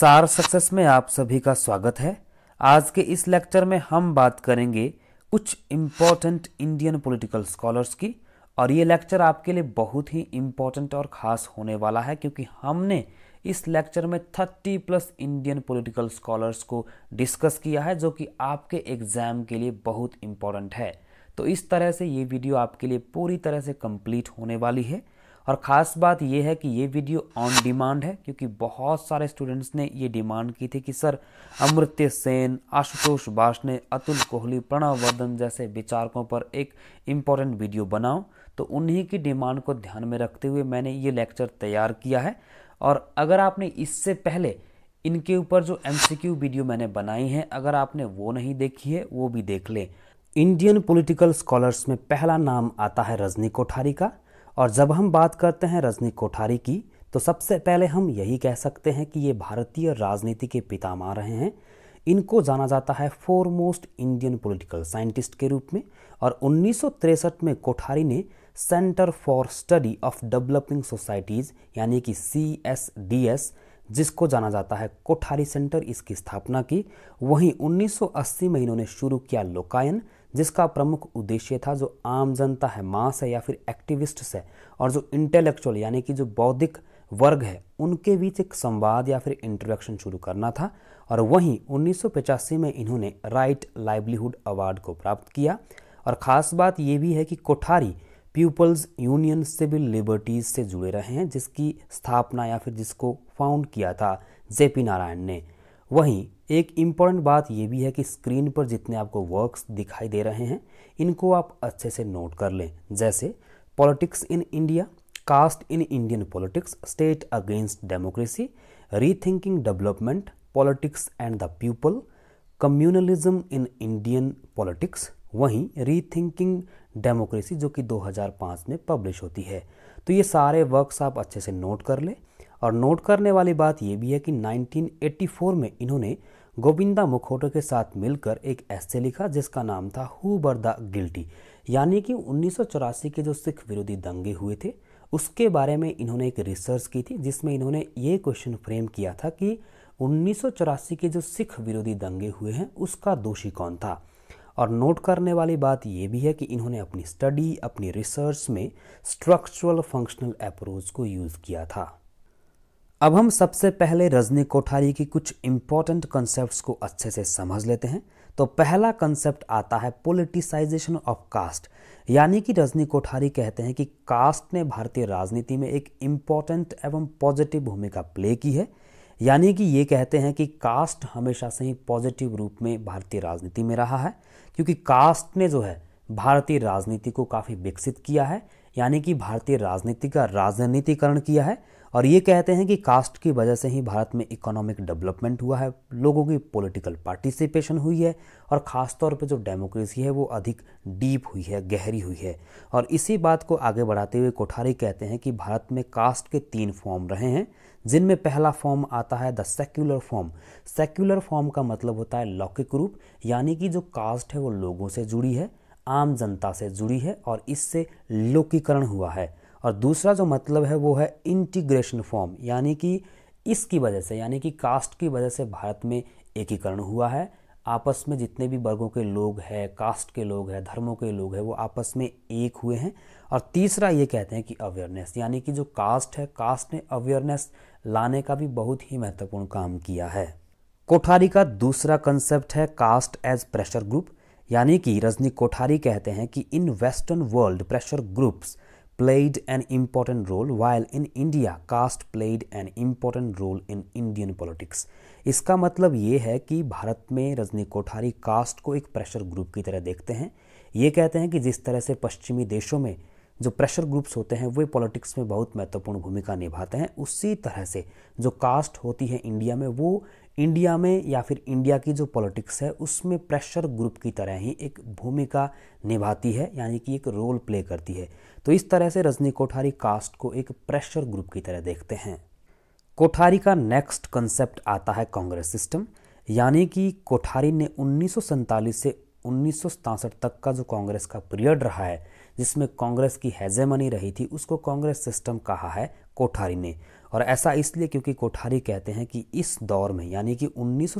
सार सक्सेस में आप सभी का स्वागत है आज के इस लेक्चर में हम बात करेंगे कुछ इम्पॉर्टेंट इंडियन पॉलिटिकल स्कॉलर्स की और ये लेक्चर आपके लिए बहुत ही इम्पॉर्टेंट और ख़ास होने वाला है क्योंकि हमने इस लेक्चर में 30 प्लस इंडियन पॉलिटिकल स्कॉलर्स को डिस्कस किया है जो कि आपके एग्ज़ाम के लिए बहुत इम्पॉर्टेंट है तो इस तरह से ये वीडियो आपके लिए पूरी तरह से कंप्लीट होने वाली है और ख़ास बात यह है कि ये वीडियो ऑन डिमांड है क्योंकि बहुत सारे स्टूडेंट्स ने ये डिमांड की थी कि सर अमृत्य सेन आशुतोष बासने अतुल कोहली प्रणव वर्धन जैसे विचारकों पर एक इम्पॉर्टेंट वीडियो बनाओ तो उन्हीं की डिमांड को ध्यान में रखते हुए मैंने ये लेक्चर तैयार किया है और अगर आपने इससे पहले इनके ऊपर जो एम वीडियो मैंने बनाई है अगर आपने वो नहीं देखी है वो भी देख लें इंडियन पॉलिटिकल स्कॉलर्स में पहला नाम आता है रजनी कोठारी का और जब हम बात करते हैं रजनी कोठारी की तो सबसे पहले हम यही कह सकते हैं कि ये भारतीय राजनीति के पितामह रहे हैं इनको जाना जाता है फोरमोस्ट इंडियन पॉलिटिकल साइंटिस्ट के रूप में और उन्नीस में कोठारी ने centre for study of developing societies यानी कि सी एस डी एस जिसको जाना जाता है कोठारी सेंटर इसकी स्थापना की वहीं 1980 में इन्होंने शुरू किया लोकायन जिसका प्रमुख उद्देश्य था जो आम जनता है मास है या फिर एक्टिविस्ट्स है और जो इंटेलेक्चुअल यानी कि जो बौद्धिक वर्ग है उनके बीच एक संवाद या फिर इंटरेक्शन शुरू करना था और वहीं उन्नीस में इन्होंने राइट लाइवलीहुड अवार्ड को प्राप्त किया और ख़ास बात ये भी है कि Kothari people's union civil liberties से जुड़े रहे हैं जिसकी स्थापना या फिर जिसको फाउंड किया था जेपी नारायण ने वहीं एक इम्पॉर्टेंट बात यह भी है कि स्क्रीन पर जितने आपको वर्क्स दिखाई दे रहे हैं इनको आप अच्छे से नोट कर लें जैसे politics in India caste in Indian politics state against democracy rethinking development politics and the people communalism in Indian politics वहीं रीथिंकिंग डेमोक्रेसी जो कि 2005 में पब्लिश होती है तो ये सारे वर्क्स आप अच्छे से नोट कर लें और नोट करने वाली बात यह भी है कि 1984 में इन्होंने गोविंदा मुखोटो के साथ मिलकर एक ऐसे लिखा जिसका नाम था हु बर द गिल्टी यानी कि उन्नीस के जो सिख विरोधी दंगे हुए थे उसके बारे में इन्होंने एक रिसर्च की थी जिसमें इन्होंने ये क्वेश्चन फ्रेम किया था कि उन्नीस के जो सिख विरोधी दंगे हुए हैं उसका दोषी कौन था और नोट करने वाली बात यह भी है कि इन्होंने अपनी स्टडी अपनी रिसर्च में स्ट्रक्चरल फंक्शनल अप्रोच को यूज़ किया था अब हम सबसे पहले रजनी कोठारी की कुछ इंपॉर्टेंट कॉन्सेप्ट्स को अच्छे से समझ लेते हैं तो पहला कॉन्सेप्ट आता है पोलिटिसाइजेशन ऑफ कास्ट यानी कि रजनी कोठारी कहते हैं कि कास्ट ने भारतीय राजनीति में एक इम्पॉर्टेंट एवं पॉजिटिव भूमिका प्ले की है यानी कि ये कहते हैं कि कास्ट हमेशा से ही पॉजिटिव रूप में भारतीय राजनीति में रहा है क्योंकि कास्ट ने जो है भारतीय राजनीति को काफ़ी विकसित किया है यानी कि भारतीय राजनीति का राजनीतिकरण किया है और ये कहते हैं कि कास्ट की वजह से ही भारत में इकोनॉमिक डेवलपमेंट हुआ है लोगों की पॉलिटिकल पार्टिसिपेशन हुई है और ख़ास तौर पे जो डेमोक्रेसी है वो अधिक डीप हुई है गहरी हुई है और इसी बात को आगे बढ़ाते हुए कोठारी कहते हैं कि भारत में कास्ट के तीन फॉर्म रहे हैं जिनमें पहला फॉर्म आता है the secular form secular form का मतलब होता है लौकिक रूप यानी कि जो कास्ट है वो लोगों से जुड़ी है आम जनता से जुड़ी है और इससे लोकीकरण हुआ है और दूसरा जो मतलब है वो है इंटीग्रेशन फॉर्म यानी कि इसकी वजह से यानी कि कास्ट की वजह से भारत में एकीकरण हुआ है आपस में जितने भी वर्गों के लोग हैं कास्ट के लोग हैं धर्मों के लोग हैं वो आपस में एक हुए हैं और तीसरा ये कहते हैं कि अवेयरनेस यानी कि जो कास्ट है कास्ट ने अवेयरनेस लाने का भी बहुत ही महत्वपूर्ण काम किया है कोठारी का दूसरा कंसेप्ट है कास्ट एज प्रेशर ग्रुप यानी कि रजनी कोठारी कहते हैं कि in western world pressure groups played an important role while in India caste played an important role in Indian politics. इसका मतलब ये है कि भारत में रजनी कोठारी कास्ट को एक प्रेशर ग्रुप की तरह देखते हैं ये कहते हैं कि जिस तरह से पश्चिमी देशों में जो प्रेशर ग्रुप्स होते हैं वे पॉलिटिक्स में बहुत महत्वपूर्ण भूमिका निभाते हैं उसी तरह से जो कास्ट होती है इंडिया में वो इंडिया में या फिर इंडिया की जो पॉलिटिक्स है उसमें प्रेशर ग्रुप की तरह ही एक भूमिका निभाती है यानी कि एक रोल प्ले करती है तो इस तरह से रजनी कोठारी कास्ट को एक प्रेशर ग्रुप की तरह देखते हैं कोठारी का नेक्स्ट कंसेप्ट आता है कांग्रेस सिस्टम यानी कि कोठारी ने उन्नीस से उन्नीस तक का जो कांग्रेस का पीरियड रहा है जिसमें कांग्रेस की हैजेमनी रही थी उसको कांग्रेस सिस्टम कहा है कोठारी ने और ऐसा इसलिए क्योंकि कोठारी कहते हैं कि इस दौर में यानी कि उन्नीस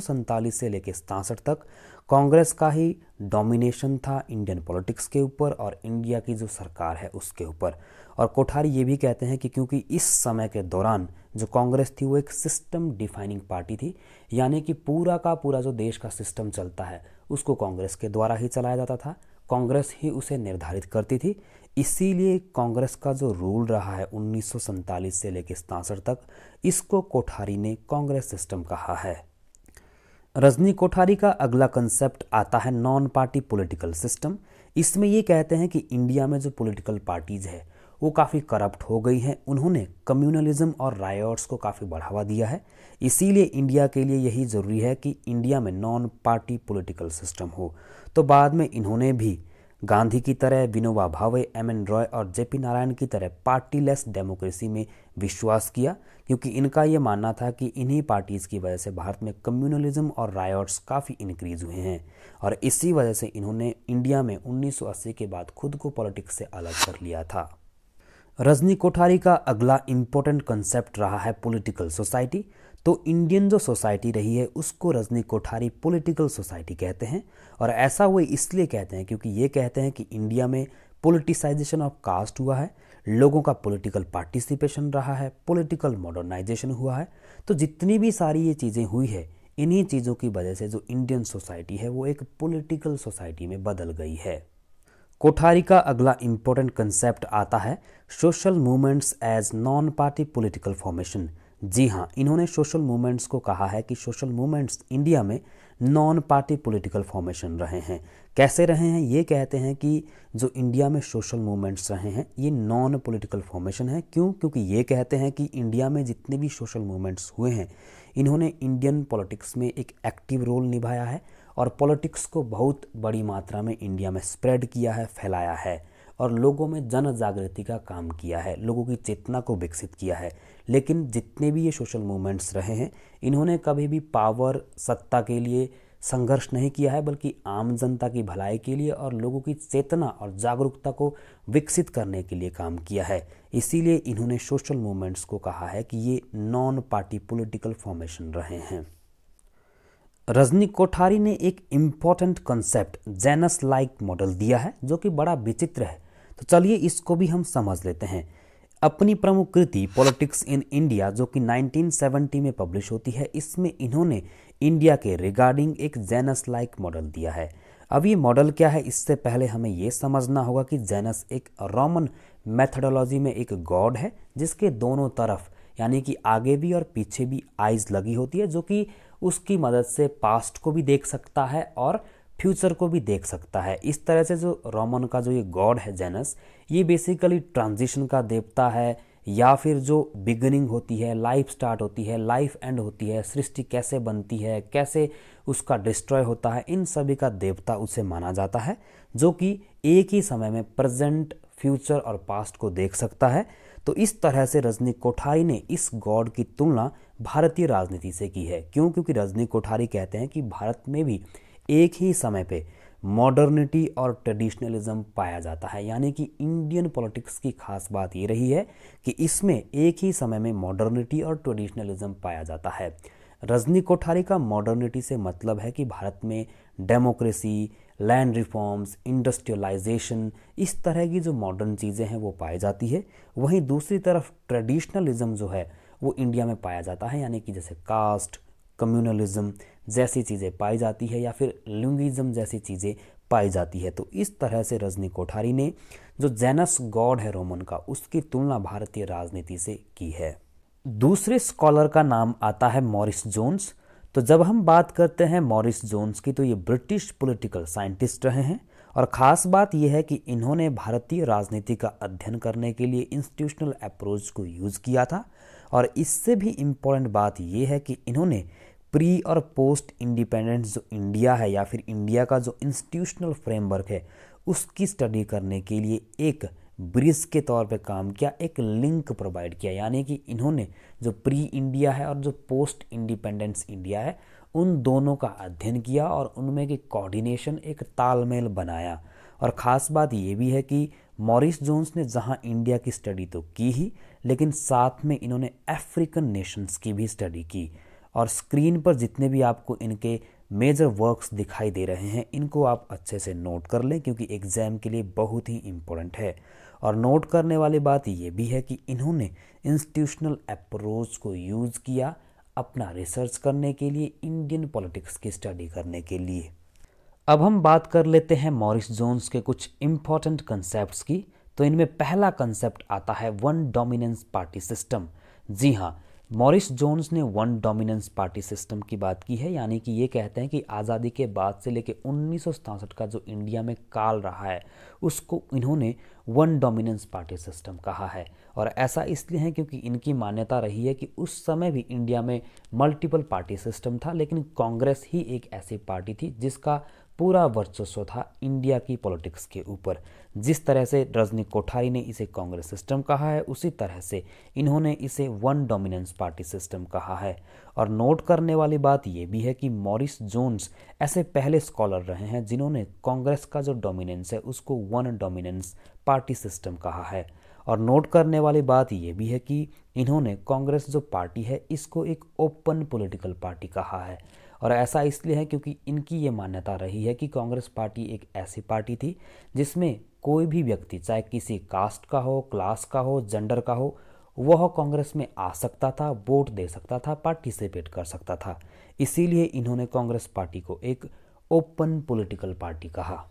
से लेकर सतासठ तक कांग्रेस का ही डोमिनेशन था इंडियन पॉलिटिक्स के ऊपर और इंडिया की जो सरकार है उसके ऊपर और कोठारी ये भी कहते हैं कि क्योंकि इस समय के दौरान जो कांग्रेस थी वो एक सिस्टम डिफाइनिंग पार्टी थी यानी कि पूरा का पूरा जो देश का सिस्टम चलता है उसको कांग्रेस के द्वारा ही चलाया जाता था कांग्रेस ही उसे निर्धारित करती थी इसीलिए कांग्रेस का जो रूल रहा है उन्नीस से लेकर सतासठ तक इसको कोठारी ने कांग्रेस सिस्टम कहा है रजनी कोठारी का अगला कंसेप्ट आता है नॉन पार्टी पॉलिटिकल सिस्टम इसमें ये कहते हैं कि इंडिया में जो पॉलिटिकल पार्टीज है वो काफ़ी करप्ट हो गई हैं उन्होंने कम्युनलिज्म और रायोट्स को काफ़ी बढ़ावा दिया है इसीलिए इंडिया के लिए यही ज़रूरी है कि इंडिया में नॉन पार्टी पॉलिटिकल सिस्टम हो तो बाद में इन्होंने भी गांधी की तरह विनोबा भावे एम एन रॉय और जेपी नारायण की तरह पार्टीलेस डेमोक्रेसी में विश्वास किया क्योंकि इनका ये मानना था कि इन्हीं पार्टीज़ की वजह से भारत में कम्युनलिज्म और रायट्स काफ़ी इनक्रीज़ हुए हैं और इसी वजह से इन्होंने इंडिया में 1980 के बाद खुद को पॉलिटिक्स से अलग कर लिया था रजनी कोठारी का अगला इम्पोर्टेंट कंसेप्ट रहा है पॉलिटिकल सोसाइटी तो इंडियन जो सोसाइटी रही है उसको रजनी कोठारी पॉलिटिकल सोसाइटी कहते हैं और ऐसा वो इसलिए कहते हैं क्योंकि ये कहते हैं कि इंडिया में पोलिटिसाइजेशन ऑफ कास्ट हुआ है लोगों का पॉलिटिकल पार्टिसिपेशन रहा है पॉलिटिकल मॉडर्नाइजेशन हुआ है तो जितनी भी सारी ये चीज़ें हुई है इन्हीं चीज़ों की वजह से जो इंडियन सोसाइटी है वो एक पॉलिटिकल सोसाइटी में बदल गई है कोठारी का अगला इम्पोर्टेंट कंसेप्ट आता है social movements as non party political formation जी हाँ इन्होंने सोशल मूवमेंट्स को कहा है कि सोशल मूवमेंट्स इंडिया में नॉन पार्टी पॉलिटिकल फॉर्मेशन रहे हैं कैसे रहे हैं ये कहते हैं कि जो इंडिया में सोशल मूवमेंट्स रहे हैं ये नॉन पॉलिटिकल फॉर्मेशन है क्यों क्योंकि ये कहते हैं कि इंडिया में जितने भी सोशल मूवमेंट्स हुए हैं इन्होंने इंडियन पॉलिटिक्स में एक एक्टिव रोल निभाया है और पॉलिटिक्स को बहुत बड़ी मात्रा में इंडिया में स्प्रेड किया है फैलाया है और लोगों में जन जागृति का काम किया है लोगों की चेतना को विकसित किया है लेकिन जितने भी ये सोशल मूवमेंट्स रहे हैं इन्होंने कभी भी पावर सत्ता के लिए संघर्ष नहीं किया है बल्कि आम जनता की भलाई के लिए और लोगों की चेतना और जागरूकता को विकसित करने के लिए काम किया है इसीलिए इन्होंने सोशल मूवमेंट्स को कहा है कि ये नॉन पार्टी पॉलिटिकल फॉर्मेशन रहे हैं रजनी कोठारी ने एक important concept Janus like model दिया है जो कि बड़ा विचित्र है तो चलिए इसको भी हम समझ लेते हैं अपनी प्रमुख कृति पॉलिटिक्स इन इंडिया जो कि 1970 में पब्लिश होती है इसमें इन्होंने इंडिया के रिगार्डिंग एक जेनस लाइक मॉडल दिया है अब ये मॉडल क्या है इससे पहले हमें ये समझना होगा कि जेनस एक रोमन मैथडोलॉजी में एक गॉड है जिसके दोनों तरफ यानी कि आगे भी और पीछे भी आइज लगी होती है जो कि उसकी मदद से पास्ट को भी देख सकता है और फ्यूचर को भी देख सकता है इस तरह से जो रोमन का जो ये गॉड है जेनस ये बेसिकली ट्रांजिशन का देवता है या फिर जो बिगनिंग होती है लाइफ स्टार्ट होती है लाइफ एंड होती है सृष्टि कैसे बनती है कैसे उसका डिस्ट्रॉय होता है इन सभी का देवता उसे माना जाता है जो कि एक ही समय में प्रेजेंट फ्यूचर और पास्ट को देख सकता है तो इस तरह से रजनी कोठारी ने इस गॉड की तुलना भारतीय राजनीति से की है क्यों क्योंकि रजनी कोठारी कहते हैं कि भारत में भी एक ही समय पर मॉडर्निटी और ट्रेडिशनलिज्म पाया जाता है यानी कि इंडियन पॉलिटिक्स की खास बात ये रही है कि इसमें एक ही समय में मॉडर्निटी और ट्रेडिशनलिज्म पाया जाता है रजनी कोठारी का मॉडर्निटी से मतलब है कि भारत में डेमोक्रेसी लैंड रिफॉर्म्स इंडस्ट्रियलाइजेशन इस तरह की जो मॉडर्न चीज़ें हैं वो पाई जाती है वहीं दूसरी तरफ ट्रेडिशनलिज्म जो है वो इंडिया में पाया जाता है यानी कि जैसे कास्ट कम्युनलिज्म जैसी चीज़ें पाई जाती है या फिर लिंगिज्म जैसी चीज़ें पाई जाती है तो इस तरह से रजनी कोठारी ने जो जैनस गॉड है रोमन का उसकी तुलना भारतीय राजनीति से की है दूसरे स्कॉलर का नाम आता है मॉरिस जोन्स तो जब हम बात करते हैं मॉरिस जोन्स की तो ये ब्रिटिश पॉलिटिकल साइंटिस्ट रहे हैं और ख़ास बात यह है कि इन्होंने भारतीय राजनीति का अध्ययन करने के लिए इंस्टीट्यूशनल अप्रोच को यूज़ किया था और इससे भी इम्पोर्टेंट बात यह है कि इन्होंने प्री और पोस्ट इंडिपेंडेंस जो इंडिया है या फिर इंडिया का जो इंस्टीट्यूशनल फ्रेमवर्क है उसकी स्टडी करने के लिए एक ब्रिज के तौर पे काम किया एक लिंक प्रोवाइड किया यानी कि इन्होंने जो प्री इंडिया है और जो पोस्ट इंडिपेंडेंस इंडिया है उन दोनों का अध्ययन किया और उनमें की कोऑर्डिनेशन एक तालमेल बनाया और ख़ास बात ये भी है कि मॉरिस जोन्स ने जहाँ इंडिया की स्टडी तो की ही लेकिन साथ में इन्होंने अफ्रीकन नेशंस की भी स्टडी की और स्क्रीन पर जितने भी आपको इनके मेजर वर्क्स दिखाई दे रहे हैं इनको आप अच्छे से नोट कर लें क्योंकि एग्ज़ाम के लिए बहुत ही इम्पोर्टेंट है और नोट करने वाली बात यह भी है कि इन्होंने इंस्टीट्यूशनल अप्रोच को यूज़ किया अपना रिसर्च करने के लिए इंडियन पॉलिटिक्स की स्टडी करने के लिए अब हम बात कर लेते हैं मॉरिस जोन्स के कुछ इम्पॉर्टेंट कंसेप्ट्स की तो इनमें पहला कंसेप्ट आता है वन डोमिनेंस पार्टी सिस्टम जी हाँ मॉरिस जोन्स ने वन डोमिनेंस पार्टी सिस्टम की बात की है यानी कि ये कहते हैं कि आज़ादी के बाद से लेकर उन्नीस का जो इंडिया में काल रहा है उसको इन्होंने वन डोमिनेंस पार्टी सिस्टम कहा है और ऐसा इसलिए है क्योंकि इनकी मान्यता रही है कि उस समय भी इंडिया में मल्टीपल पार्टी सिस्टम था लेकिन कांग्रेस ही एक ऐसी पार्टी थी जिसका पूरा वर्चस्व था इंडिया की पॉलिटिक्स के ऊपर जिस तरह से रजनी कोठारी ने इसे कांग्रेस सिस्टम कहा है उसी तरह से इन्होंने इसे वन डोमिनेंस पार्टी सिस्टम कहा है और नोट करने वाली बात यह भी है कि मॉरिस जोन्स ऐसे पहले स्कॉलर रहे हैं जिन्होंने कांग्रेस का जो डोमिनेंस है उसको वन डोमिनेंस पार्टी सिस्टम कहा है और नोट करने वाली बात यह भी है कि इन्होंने कांग्रेस जो पार्टी है इसको एक ओपन पॉलिटिकल पार्टी कहा है और ऐसा इसलिए है क्योंकि इनकी ये मान्यता रही है कि कांग्रेस पार्टी एक ऐसी पार्टी थी जिसमें कोई भी व्यक्ति चाहे किसी कास्ट का हो क्लास का हो जेंडर का हो वह कांग्रेस में आ सकता था वोट दे सकता था पार्टिसिपेट कर सकता था इसीलिए इन्होंने कांग्रेस पार्टी को एक ओपन पॉलिटिकल पार्टी कहा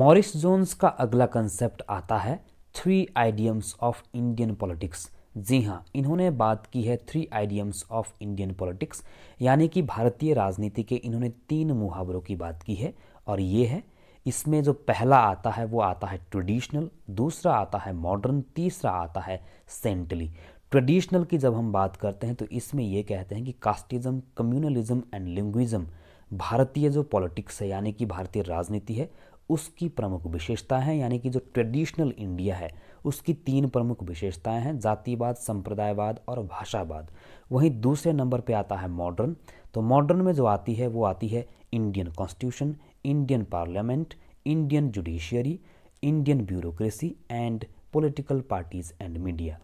मॉरिस जोन्स का अगला कंसेप्ट आता है three idioms of Indian politics जी हाँ इन्होंने बात की है three idioms of Indian politics यानी कि भारतीय राजनीति के इन्होंने तीन मुहावरों की बात की है और ये है इसमें जो पहला आता है वो आता है ट्रेडिशनल दूसरा आता है मॉडर्न तीसरा आता है सेंटली ट्रेडिशनल की जब हम बात करते हैं तो इसमें ये कहते हैं कि कास्टिज्म कम्युनलिज्म एंड लिंग्विज्म भारतीय जो पॉलिटिक्स है यानी कि भारतीय राजनीति है उसकी प्रमुख विशेषता है यानी कि जो ट्रेडिशनल इंडिया है उसकी तीन प्रमुख विशेषताएं हैं जातिवाद संप्रदायवाद और भाषावाद वहीं दूसरे नंबर पे आता है मॉडर्न तो मॉडर्न में जो आती है वो आती है Indian constitution Indian parliament Indian judiciary Indian bureaucracy and political parties and media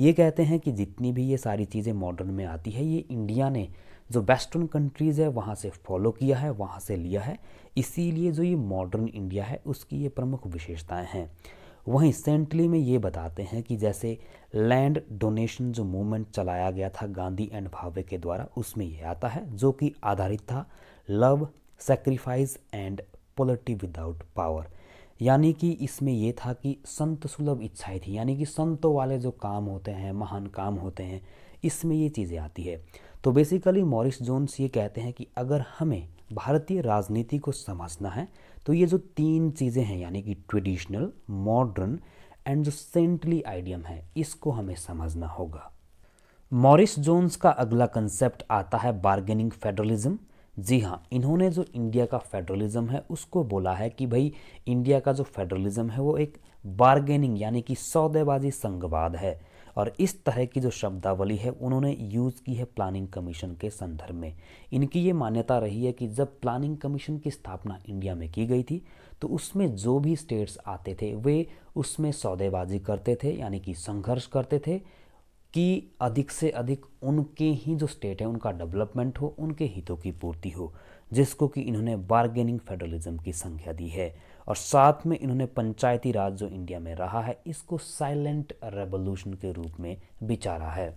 ये कहते हैं कि जितनी भी ये सारी चीज़ें मॉडर्न में आती है ये इंडिया ने जो वेस्टर्न कंट्रीज़ है वहाँ से फॉलो किया है वहाँ से लिया है इसीलिए जो ये मॉडर्न इंडिया है उसकी ये प्रमुख विशेषताएं हैं वहीं सेंटली में ये बताते हैं कि जैसे लैंड डोनेशन जो मूवमेंट चलाया गया था गांधी एंड भावे के द्वारा उसमें ये आता है जो कि आधारित था love sacrifice and polity without power यानी कि इसमें यह था कि संत सुलभ इच्छाएं थी यानी कि संतों वाले जो काम होते हैं महान काम होते हैं इसमें ये चीज़ें आती है तो बेसिकली मॉरिस जोन्स ये कहते हैं कि अगर हमें भारतीय राजनीति को समझना है तो ये जो तीन चीज़ें हैं यानी कि ट्रेडिशनल मॉडर्न एंड जो सेंटली आइडियम है इसको हमें समझना होगा मॉरिस जोन्स का अगला कंसेप्ट आता है बार्गेनिंग फेडरलिज्म जी हाँ इन्होंने जो इंडिया का फेडरलिज्म है उसको बोला है कि भाई इंडिया का जो फेडरलिज्म है वो एक बार्गेनिंग यानी कि सौदेबाजी संघवाद है और इस तरह की जो शब्दावली है उन्होंने यूज़ की है प्लानिंग कमीशन के संदर्भ में इनकी ये मान्यता रही है कि जब प्लानिंग कमीशन की स्थापना इंडिया में की गई थी तो उसमें जो भी स्टेट्स आते थे वे उसमें सौदेबाजी करते थे यानी कि संघर्ष करते थे कि अधिक से अधिक उनके ही जो स्टेट है उनका डेवलपमेंट हो उनके हितों की पूर्ति हो जिसको कि इन्होंने बार्गेनिंग फेडरलिज्म की संख्या दी है और साथ में इन्होंने पंचायती राज जो इंडिया में रहा है इसको साइलेंट रेवोल्यूशन के रूप में विचारा है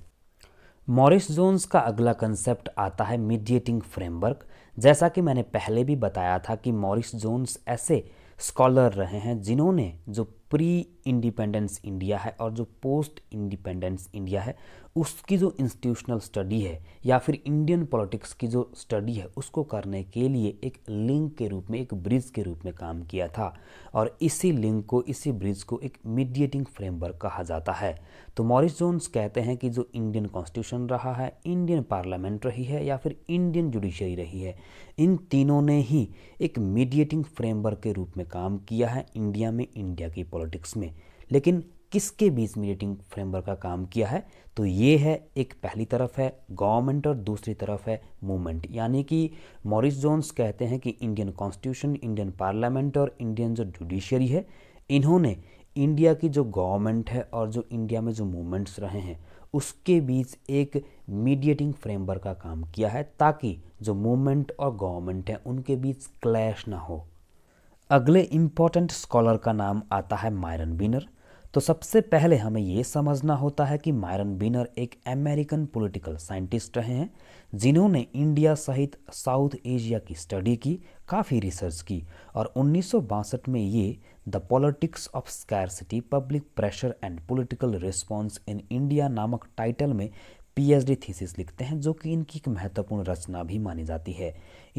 मॉरिस जोन्स का अगला कंसेप्ट आता है मीडिएटिंग फ्रेमवर्क जैसा कि मैंने पहले भी बताया था कि मॉरिस जोन्स ऐसे स्कॉलर रहे हैं जिन्होंने जो प्री इंडिपेंडेंस इंडिया है और जो पोस्ट इंडिपेंडेंस इंडिया है उसकी जो इंस्टीट्यूशनल स्टडी है या फिर इंडियन पॉलिटिक्स की जो स्टडी है उसको करने के लिए एक लिंक के रूप में एक ब्रिज के रूप में काम किया था और इसी लिंक को इसी ब्रिज को एक मीडिएटिंग फ्रेमवर्क कहा जाता है तो मॉरिस जोन्स कहते हैं कि जो इंडियन कॉन्स्टिट्यूशन रहा है इंडियन पार्लियामेंट रही है या फिर इंडियन जुडिशरी रही है इन तीनों ने ही एक मीडिएटिंग फ्रेमवर्क के रूप में काम किया है इंडिया में इंडिया की पॉलिटिक्स में लेकिन किसके बीच मीडिएटिंग फ्रेमवर्क का काम किया है तो ये है एक पहली तरफ है गवर्नमेंट और दूसरी तरफ है मूवमेंट यानी कि मॉरिस जोन्स कहते हैं कि इंडियन कॉन्स्टिट्यूशन इंडियन पार्लियामेंट और इंडियन जो जुडिशियरी है इन्होंने इंडिया की जो गवर्नमेंट है और जो इंडिया में जो मूवमेंट्स रहे हैं उसके बीच एक मीडिएटिंग फ्रेमवर्क का काम किया है ताकि जो मूवमेंट और गवर्नमेंट है उनके बीच क्लैश ना हो अगले इम्पॉर्टेंट स्कॉलर का नाम आता है मायरन बिनर तो सबसे पहले हमें ये समझना होता है कि मायरन बिनर एक अमेरिकन पॉलिटिकल साइंटिस्ट रहे हैं जिन्होंने इंडिया सहित साउथ एशिया की स्टडी की काफ़ी रिसर्च की और उन्नीस में ये the politics of scarcity public pressure and political response in India नामक टाइटल में पीएचडी थीसिस लिखते हैं जो कि इनकी एक महत्वपूर्ण रचना भी मानी जाती है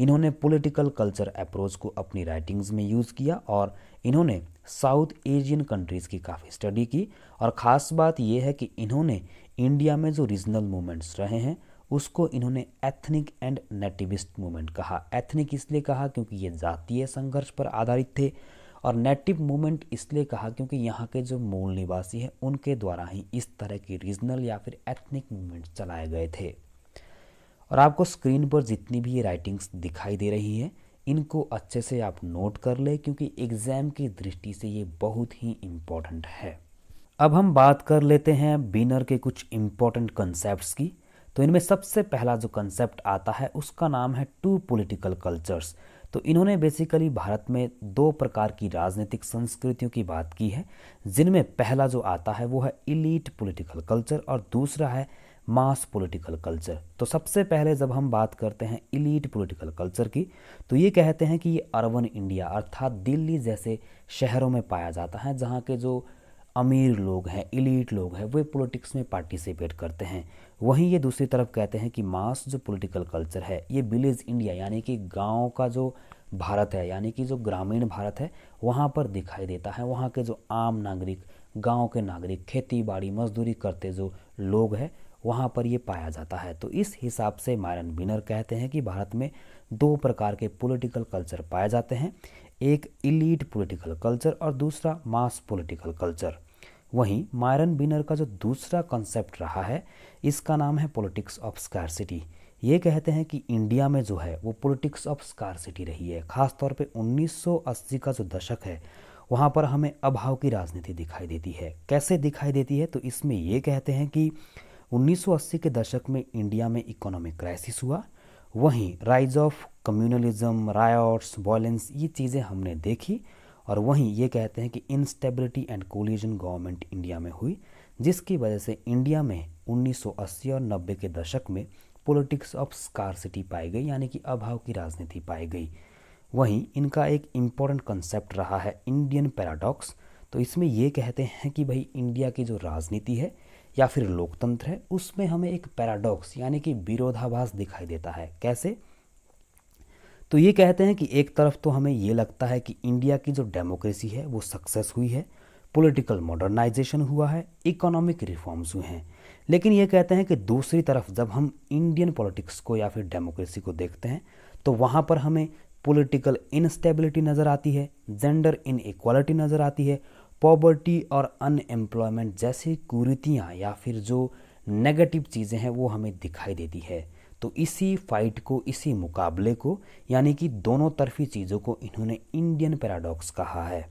इन्होंने पॉलिटिकल कल्चर अप्रोच को अपनी राइटिंग्स में यूज़ किया और इन्होंने साउथ एशियन कंट्रीज़ की काफ़ी स्टडी की और ख़ास बात यह है कि इन्होंने इंडिया में जो रीजनल मूवमेंट्स रहे हैं उसको इन्होंने एथनिक एंड नेटिविस्ट मूवमेंट कहा एथनिक इसलिए कहा क्योंकि ये जातीय संघर्ष पर आधारित थे और नेटिव मूवमेंट इसलिए कहा क्योंकि यहाँ के जो मूल निवासी हैं उनके द्वारा ही इस तरह की रीजनल या फिर एथनिक मूवमेंट चलाए गए थे और आपको स्क्रीन पर जितनी भी ये राइटिंग्स दिखाई दे रही हैं इनको अच्छे से आप नोट कर लें क्योंकि एग्ज़ाम की दृष्टि से ये बहुत ही इम्पोर्टेंट है अब हम बात कर लेते हैं बिनर के कुछ इम्पॉर्टेंट कंसेप्ट की तो इनमें सबसे पहला जो कंसेप्ट आता है उसका नाम है टू पॉलिटिकल कल्चर्स तो इन्होंने बेसिकली भारत में दो प्रकार की राजनीतिक संस्कृतियों की बात की है जिनमें पहला जो आता है वो है इलीट पॉलिटिकल कल्चर और दूसरा है मास पॉलिटिकल कल्चर तो सबसे पहले जब हम बात करते हैं इलीट पॉलिटिकल कल्चर की तो ये कहते हैं कि ये अर्बन इंडिया अर्थात दिल्ली जैसे शहरों में पाया जाता है जहाँ के जो अमीर लोग हैं इलीट लोग हैं वे पॉलिटिक्स में पार्टिसिपेट करते हैं वहीं ये दूसरी तरफ कहते हैं कि मास जो पॉलिटिकल कल्चर है ये विलेज इंडिया यानी कि गांव का जो भारत है यानी कि जो ग्रामीण भारत है वहाँ पर दिखाई देता है वहाँ के जो आम नागरिक गांव के नागरिक खेती बाड़ी मजदूरी करते जो लोग हैं वहाँ पर ये पाया जाता है तो इस हिसाब से मायरन बिनर कहते हैं कि भारत में दो प्रकार के पोलिटिकल कल्चर पाए जाते हैं एक इलीट पोलिटिकल कल्चर और दूसरा मास पोलिटिकल कल्चर वहीं मायरन बिनर का जो दूसरा कंसेप्ट रहा है इसका नाम है पॉलिटिक्स ऑफ स्कारसिटी ये कहते हैं कि इंडिया में जो है वो पॉलिटिक्स ऑफ स्कारसिटी रही है ख़ासतौर पे 1980 का जो दशक है वहाँ पर हमें अभाव की राजनीति दिखाई देती है कैसे दिखाई देती है तो इसमें ये कहते हैं कि 1980 के दशक में इंडिया में इकोनॉमिक क्राइसिस हुआ वहीं rise of communalism riots violence ये चीज़ें हमने देखी और वहीं ये कहते हैं कि instability and coalition government India में हुई जिसकी वजह से इंडिया में 1980 और 90 के दशक में पॉलिटिक्स ऑफ सिटी पाई गई यानी कि अभाव की राजनीति पाई गई वहीं इनका एक इम्पॉर्टेंट कंसेप्ट रहा है इंडियन पैराडॉक्स तो इसमें ये कहते हैं कि भाई इंडिया की जो राजनीति है या फिर लोकतंत्र है उसमें हमें एक पैराडॉक्स यानी कि विरोधाभास दिखाई देता है कैसे तो ये कहते हैं कि एक तरफ तो हमें ये लगता है कि इंडिया की जो डेमोक्रेसी है वो सक्सेस हुई है पॉलिटिकल मॉडर्नाइजेशन हुआ है इकोनॉमिक रिफॉर्म्स हुए हैं लेकिन ये कहते हैं कि दूसरी तरफ जब हम इंडियन पॉलिटिक्स को या फिर डेमोक्रेसी को देखते हैं तो वहाँ पर हमें पॉलिटिकल इनस्टेबिलिटी नज़र आती है जेंडर इनक्वालिटी नज़र आती है पॉवर्टी और अनएम्प्लॉयमेंट जैसी कुरीतियाँ या फिर जो नेगेटिव चीज़ें हैं वो हमें दिखाई देती है तो इसी फाइट को इसी मुकाबले को यानी कि दोनों तरफी चीज़ों को इन्होंने इंडियन पैराडॉक्स कहा है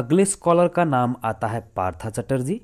अगले स्कॉलर का नाम आता है पार्था चटर्जी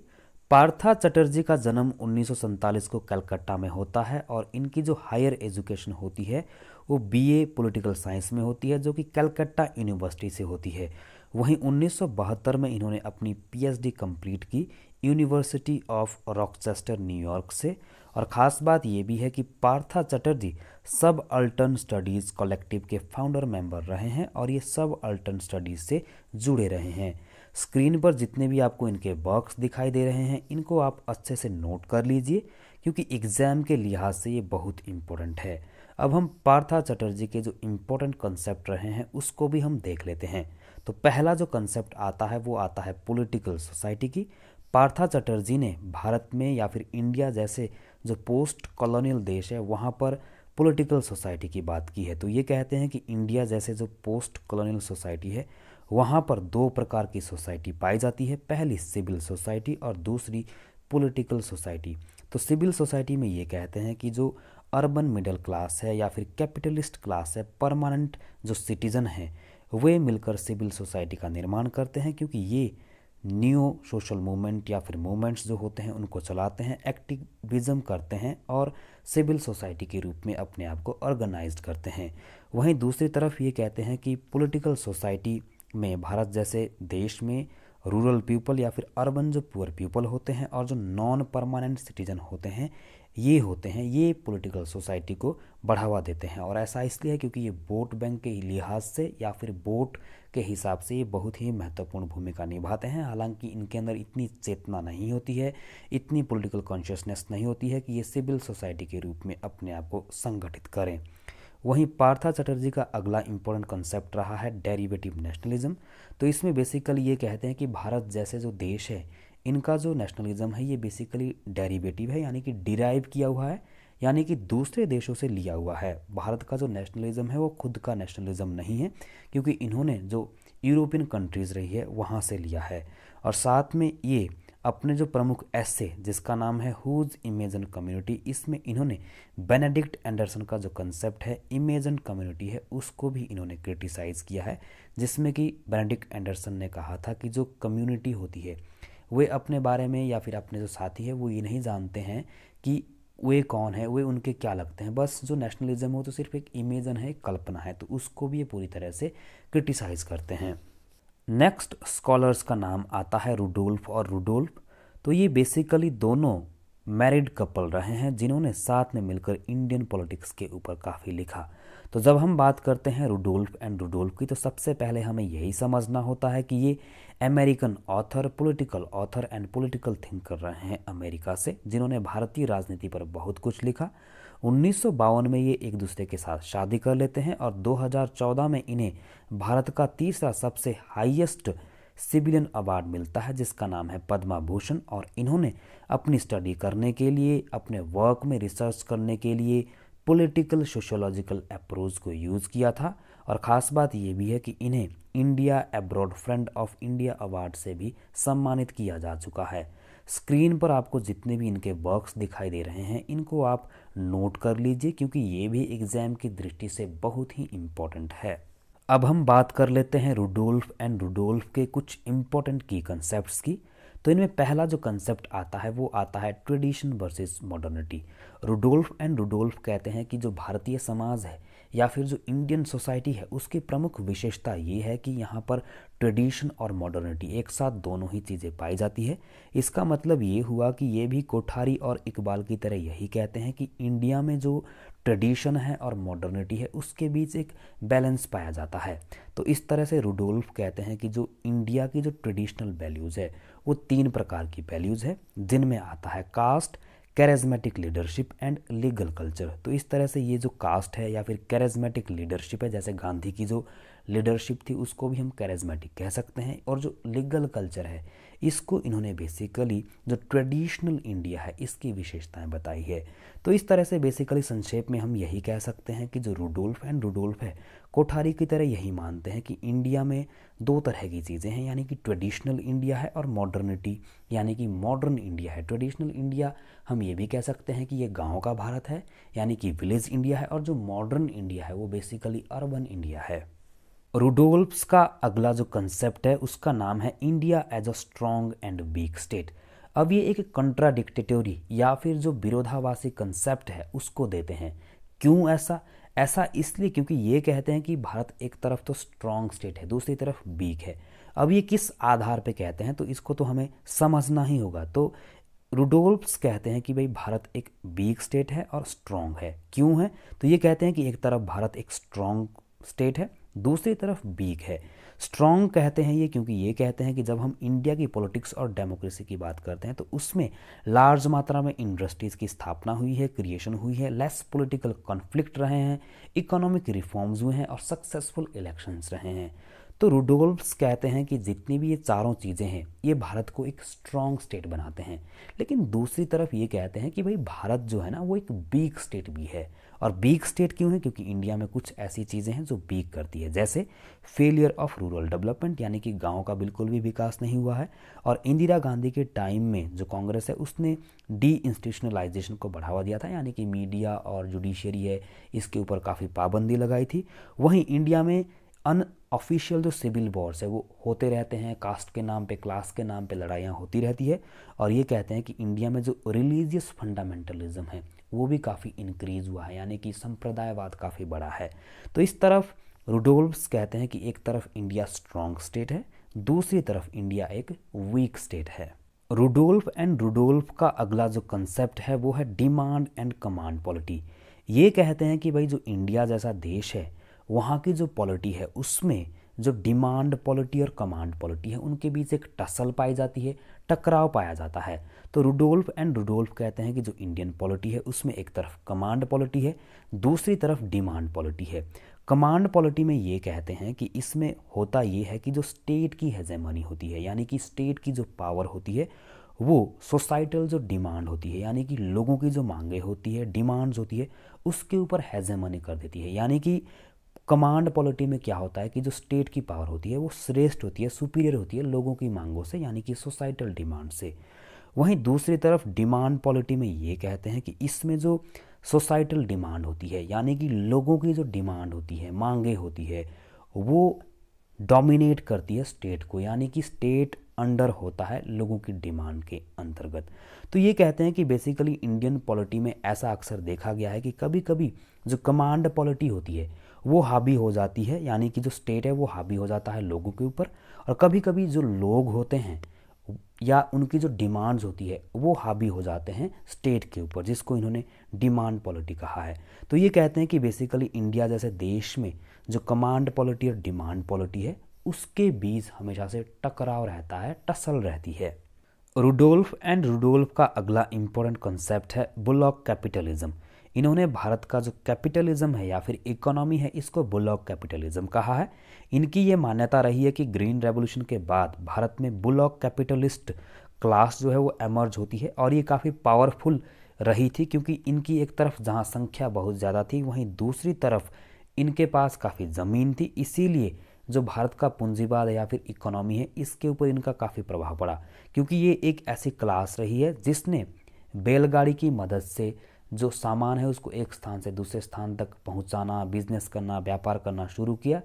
पार्था चटर्जी का जन्म उन्नीस को कलकत्ता में होता है और इनकी जो हायर एजुकेशन होती है वो बीए पॉलिटिकल साइंस में होती है जो कि कलकत्ता यूनिवर्सिटी से होती है वहीं 1972 में इन्होंने अपनी पीएचडी कंप्लीट की यूनिवर्सिटी ऑफ रॉकचेस्टर न्यूयॉर्क से और ख़ास बात यह भी है कि Partha Chatterjee subaltern studies collective के फाउंडर मेंबर रहे हैं और ये सब अल्टन स्टडीज़ से जुड़े रहे हैं स्क्रीन पर जितने भी आपको इनके वर्क्स दिखाई दे रहे हैं इनको आप अच्छे से नोट कर लीजिए क्योंकि एग्ज़ाम के लिहाज से ये बहुत इम्पोर्टेंट है अब हम पार्था चटर्जी के जो इम्पोर्टेंट कंसेप्ट रहे हैं उसको भी हम देख लेते हैं तो पहला जो कंसेप्ट आता है वो आता है पॉलिटिकल सोसाइटी की पार्था चटर्जी ने भारत में या फिर इंडिया जैसे जो पोस्ट कॉलोनियल देश है वहाँ पर पॉलिटिकल सोसाइटी की बात की है तो ये कहते हैं कि इंडिया जैसे जो पोस्ट कॉलोनियल सोसाइटी है वहाँ पर दो प्रकार की सोसाइटी पाई जाती है पहली सिविल सोसाइटी और दूसरी पॉलिटिकल सोसाइटी तो सिविल सोसाइटी में ये कहते हैं कि जो अर्बन मिडिल क्लास है या फिर कैपिटलिस्ट क्लास है परमानेंट जो सिटीज़न हैं वे मिलकर सिविल सोसाइटी का निर्माण करते हैं क्योंकि ये न्यू सोशल मूवमेंट या फिर मूवमेंट्स जो होते हैं उनको चलाते हैं एक्टिविज़म करते हैं और सिविल सोसाइटी के रूप में अपने आप को ऑर्गेनाइज करते हैं वहीं दूसरी तरफ ये कहते हैं कि पॉलिटिकल सोसाइटी में भारत जैसे देश में रूरल पीपल या फिर अर्बन जो पुअर पीपल होते हैं और जो नॉन परमानेंट सिटीजन होते हैं ये होते हैं ये पॉलिटिकल सोसाइटी को बढ़ावा देते हैं और ऐसा इसलिए है क्योंकि ये वोट बैंक के लिहाज से या फिर वोट के हिसाब से ये बहुत ही महत्वपूर्ण भूमिका निभाते हैं हालांकि इनके अंदर इतनी चेतना नहीं होती है इतनी पॉलिटिकल कॉन्शियसनेस नहीं होती है कि ये सिविल सोसाइटी के रूप में अपने आप को संगठित करें वहीं पार्था चटर्जी का अगला इम्पोर्टेंट कंसेप्ट रहा है डेरिवेटिव नेशनलिज्म तो इसमें बेसिकली ये कहते हैं कि भारत जैसे जो देश है इनका जो नेशनलिज्म है ये बेसिकली डेरिवेटिव है यानी कि डिराइव किया हुआ है यानी कि दूसरे देशों से लिया हुआ है भारत का जो नेशनलिज्म है वो खुद का नेशनलिज्म नहीं है क्योंकि इन्होंने जो यूरोपियन कंट्रीज़ रही है वहाँ से लिया है और साथ में ये अपने जो प्रमुख ऐसे जिसका नाम है हुज इमेज कम्युनिटी इसमें इन्होंने बेनेडिक्ट एंडरसन का जो कंसेप्ट है इमेज कम्युनिटी है उसको भी इन्होंने क्रिटिसाइज़ किया है जिसमें कि बेनेडिक्ट एंडरसन ने कहा था कि जो कम्युनिटी होती है वे अपने बारे में या फिर अपने जो साथी है वो ये नहीं जानते हैं कि वे कौन है वे उनके क्या लगते हैं बस जो नेशनलिज्म हो तो सिर्फ एक इमेजन है एक कल्पना है तो उसको भी ये पूरी तरह से क्रिटिसाइज करते हैं नेक्स्ट स्कॉलर्स का नाम आता है रूडोल्फ और रूडोल्फ तो ये बेसिकली दोनों मैरिड कपल रहे हैं जिन्होंने साथ में मिलकर इंडियन पॉलिटिक्स के ऊपर काफ़ी लिखा तो जब हम बात करते हैं रूडोल्फ एंड रूडोल्फ की तो सबसे पहले हमें यही समझना होता है कि ये American author political author and political thinker रहे हैं अमेरिका से जिन्होंने भारतीय राजनीति पर बहुत कुछ लिखा उन्नीस में ये एक दूसरे के साथ शादी कर लेते हैं और 2014 में इन्हें भारत का तीसरा सबसे हाईएस्ट सिविलियन अवार्ड मिलता है जिसका नाम है पद्मा भूषण और इन्होंने अपनी स्टडी करने के लिए अपने वर्क में रिसर्च करने के लिए पॉलिटिकल सोशोलॉजिकल अप्रोच को यूज़ किया था और ख़ास बात ये भी है कि इन्हें India abroad friend of India award से भी सम्मानित किया जा चुका है स्क्रीन पर आपको जितने भी इनके वर्क्स दिखाई दे रहे हैं इनको आप नोट कर लीजिए क्योंकि ये भी एग्ज़ाम की दृष्टि से बहुत ही इम्पोर्टेंट है अब हम बात कर लेते हैं रुडोल्फ एंड रूडोल्फ के कुछ इम्पोर्टेंट की कंसेप्ट की तो इनमें पहला जो कंसेप्ट आता है वो आता है tradition versus modernity Rudolph and Rudolph कहते हैं कि जो भारतीय समाज है या फिर जो इंडियन सोसाइटी है उसकी प्रमुख विशेषता ये है कि यहाँ पर ट्रेडिशन और मॉडर्निटी एक साथ दोनों ही चीज़ें पाई जाती है इसका मतलब ये हुआ कि ये भी कोठारी और इकबाल की तरह यही कहते हैं कि इंडिया में जो ट्रेडिशन है और मॉडर्निटी है उसके बीच एक बैलेंस पाया जाता है तो इस तरह से रुडोल्फ कहते हैं कि जो इंडिया की जो ट्रेडिशनल वैल्यूज़ है वो तीन प्रकार की वैल्यूज़ है जिनमें आता है caste charismatic leadership and legal culture तो इस तरह से ये जो कास्ट है या फिर कैरेजमेटिक लीडरशिप है जैसे गांधी की जो लीडरशिप थी उसको भी हम कैरेजमेटिक कह सकते हैं और जो लीगल कल्चर है इसको इन्होंने बेसिकली जो ट्रेडिशनल इंडिया है इसकी विशेषताएं बताई है तो इस तरह से बेसिकली संक्षेप में हम यही कह सकते हैं कि जो रूडोल्फ एंड रूडोल्फ है कोठारी की तरह यही मानते हैं कि इंडिया में दो तरह की चीज़ें हैं यानी कि ट्रेडिशनल इंडिया है और मॉडर्निटी यानी कि मॉडर्न इंडिया है ट्रेडिशनल इंडिया हम ये भी कह सकते हैं कि ये गांव का भारत है यानी कि विलेज इंडिया है और जो मॉडर्न इंडिया है वो बेसिकली अर्बन इंडिया है रूडोल्फ्स का अगला जो कंसेप्ट है उसका नाम है India as a strong and weak state अब ये एक कंट्राडिक्टेटोरी या फिर जो विरोधावासी कंसेप्ट है उसको देते हैं क्यों ऐसा ऐसा इसलिए क्योंकि ये कहते हैं कि भारत एक तरफ तो स्ट्रॉन्ग स्टेट है दूसरी तरफ वीक है अब ये किस आधार पे कहते हैं तो इसको तो हमें समझना ही होगा तो रुडोल्फ्स कहते हैं कि भाई भारत एक वीक स्टेट है और स्ट्रांग है क्यों है तो ये कहते हैं कि एक तरफ भारत एक स्ट्रांग स्टेट है दूसरी तरफ वीक है स्ट्रांग कहते हैं ये क्योंकि ये कहते हैं कि जब हम इंडिया की पॉलिटिक्स और डेमोक्रेसी की बात करते हैं तो उसमें लार्ज मात्रा में इंडस्ट्रीज़ की स्थापना हुई है क्रिएशन हुई है लेस पॉलिटिकल कॉन्फ्लिक्ट रहे हैं इकोनॉमिक रिफॉर्म्स हुए हैं और सक्सेसफुल इलेक्शंस रहे हैं तो रूडोल्फ्स कहते हैं कि जितनी भी ये चारों चीज़ें हैं ये भारत को एक स्ट्रॉन्ग स्टेट बनाते हैं लेकिन दूसरी तरफ ये कहते हैं कि भाई भारत जो है ना वो एक वीक स्टेट भी है और वीक स्टेट क्यों है क्योंकि इंडिया में कुछ ऐसी चीज़ें हैं जो बीक करती है जैसे फेलियर ऑफ रूरल डेवलपमेंट यानी कि गाँव का बिल्कुल भी विकास नहीं हुआ है और इंदिरा गांधी के टाइम में जो कांग्रेस है उसने डी इंस्टीट्यूशनलाइजेशन को बढ़ावा दिया था यानी कि मीडिया और जुडिशरी है इसके ऊपर काफ़ी पाबंदी लगाई थी वहीं इंडिया में अनऑफिशियल जो सिविल वॉर्स है वो होते रहते हैं कास्ट के नाम पे क्लास के नाम पे लड़ाइयाँ होती रहती है और ये कहते हैं कि इंडिया में जो रिलीजियस फंडामेंटलिज्म है वो भी काफ़ी इंक्रीज़ हुआ है यानी कि संप्रदायवाद काफ़ी बड़ा है तो इस तरफ रूडोल्फ्स कहते हैं कि एक तरफ इंडिया स्ट्रॉन्ग स्टेट है दूसरी तरफ इंडिया एक वीक स्टेट है रूडोल्फ एंड रूडोल्फ का अगला जो कंसेप्ट है वो है डिमांड एंड कमांड पॉलिटी ये कहते हैं कि भाई जो इंडिया जैसा देश है वहाँ की जो पॉलिटी है उसमें जो डिमांड पॉलिटी और कमांड पॉलिटी है उनके बीच एक टसल पाई जाती है टकराव पाया जाता है तो रुडोल्फ एंड रुडोल्फ कहते हैं कि जो इंडियन पॉलिटी है उसमें एक तरफ कमांड पॉलिटी है दूसरी तरफ डिमांड पॉलिटी है कमांड पॉलिटी में ये कहते हैं कि इसमें होता ये है कि जो स्टेट की हेजेमनी होती है यानी कि स्टेट की जो पावर होती है वो सोसाइटल जो डिमांड होती है यानी कि लोगों की जो मांगे होती है डिमांड्स होती है उसके ऊपर हैजेमनी कर देती है यानी कि कमांड पॉलिटी में क्या होता है कि जो स्टेट की पावर होती है वो श्रेष्ठ होती है सुपीरियर होती है लोगों की मांगों से यानी कि सोसाइटल डिमांड से वहीं दूसरी तरफ डिमांड पॉलिटी में ये कहते हैं कि इसमें जो सोसाइटल डिमांड होती है यानी कि लोगों की जो डिमांड होती है मांगे होती है वो डोमिनेट करती है स्टेट को यानी कि स्टेट अंडर होता है लोगों की डिमांड के अंतर्गत तो ये कहते हैं कि बेसिकली इंडियन पॉलिटी में ऐसा अक्सर देखा गया है कि कभी कभी जो कमांड पॉलिटी होती है वो हावी हो जाती है यानी कि जो स्टेट है वो हावी हो जाता है लोगों के ऊपर और कभी कभी जो लोग होते हैं या उनकी जो डिमांड्स होती है वो हावी हो जाते हैं स्टेट के ऊपर जिसको इन्होंने डिमांड पॉलिटी कहा है तो ये कहते हैं कि बेसिकली इंडिया जैसे देश में जो कमांड पॉलिटी और डिमांड पॉलिटी है उसके बीच हमेशा से टकराव रहता है टसल रहती है रूडोल्फ एंड रूडोल्फ का अगला इंपॉर्टेंट कॉन्सेप्ट है ब्लॉक कैपिटलिज्म इन्होंने भारत का जो कैपिटलिज्म है या फिर इकोनॉमी है इसको बुलॉक कैपिटलिज्म कहा है इनकी ये मान्यता रही है कि ग्रीन रेवोल्यूशन के बाद भारत में बुलॉक कैपिटलिस्ट क्लास जो है वो एमर्ज होती है और ये काफ़ी पावरफुल रही थी क्योंकि इनकी एक तरफ जहाँ संख्या बहुत ज़्यादा थी वहीं दूसरी तरफ इनके पास काफ़ी ज़मीन थी इसीलिए जो भारत का पूंजीवाद या फिर इकोनॉमी है इसके ऊपर इनका काफ़ी प्रभाव पड़ा क्योंकि ये एक ऐसी क्लास रही है जिसने बैलगाड़ी की मदद से जो सामान है उसको एक स्थान से दूसरे स्थान तक पहुंचाना बिजनेस करना व्यापार करना शुरू किया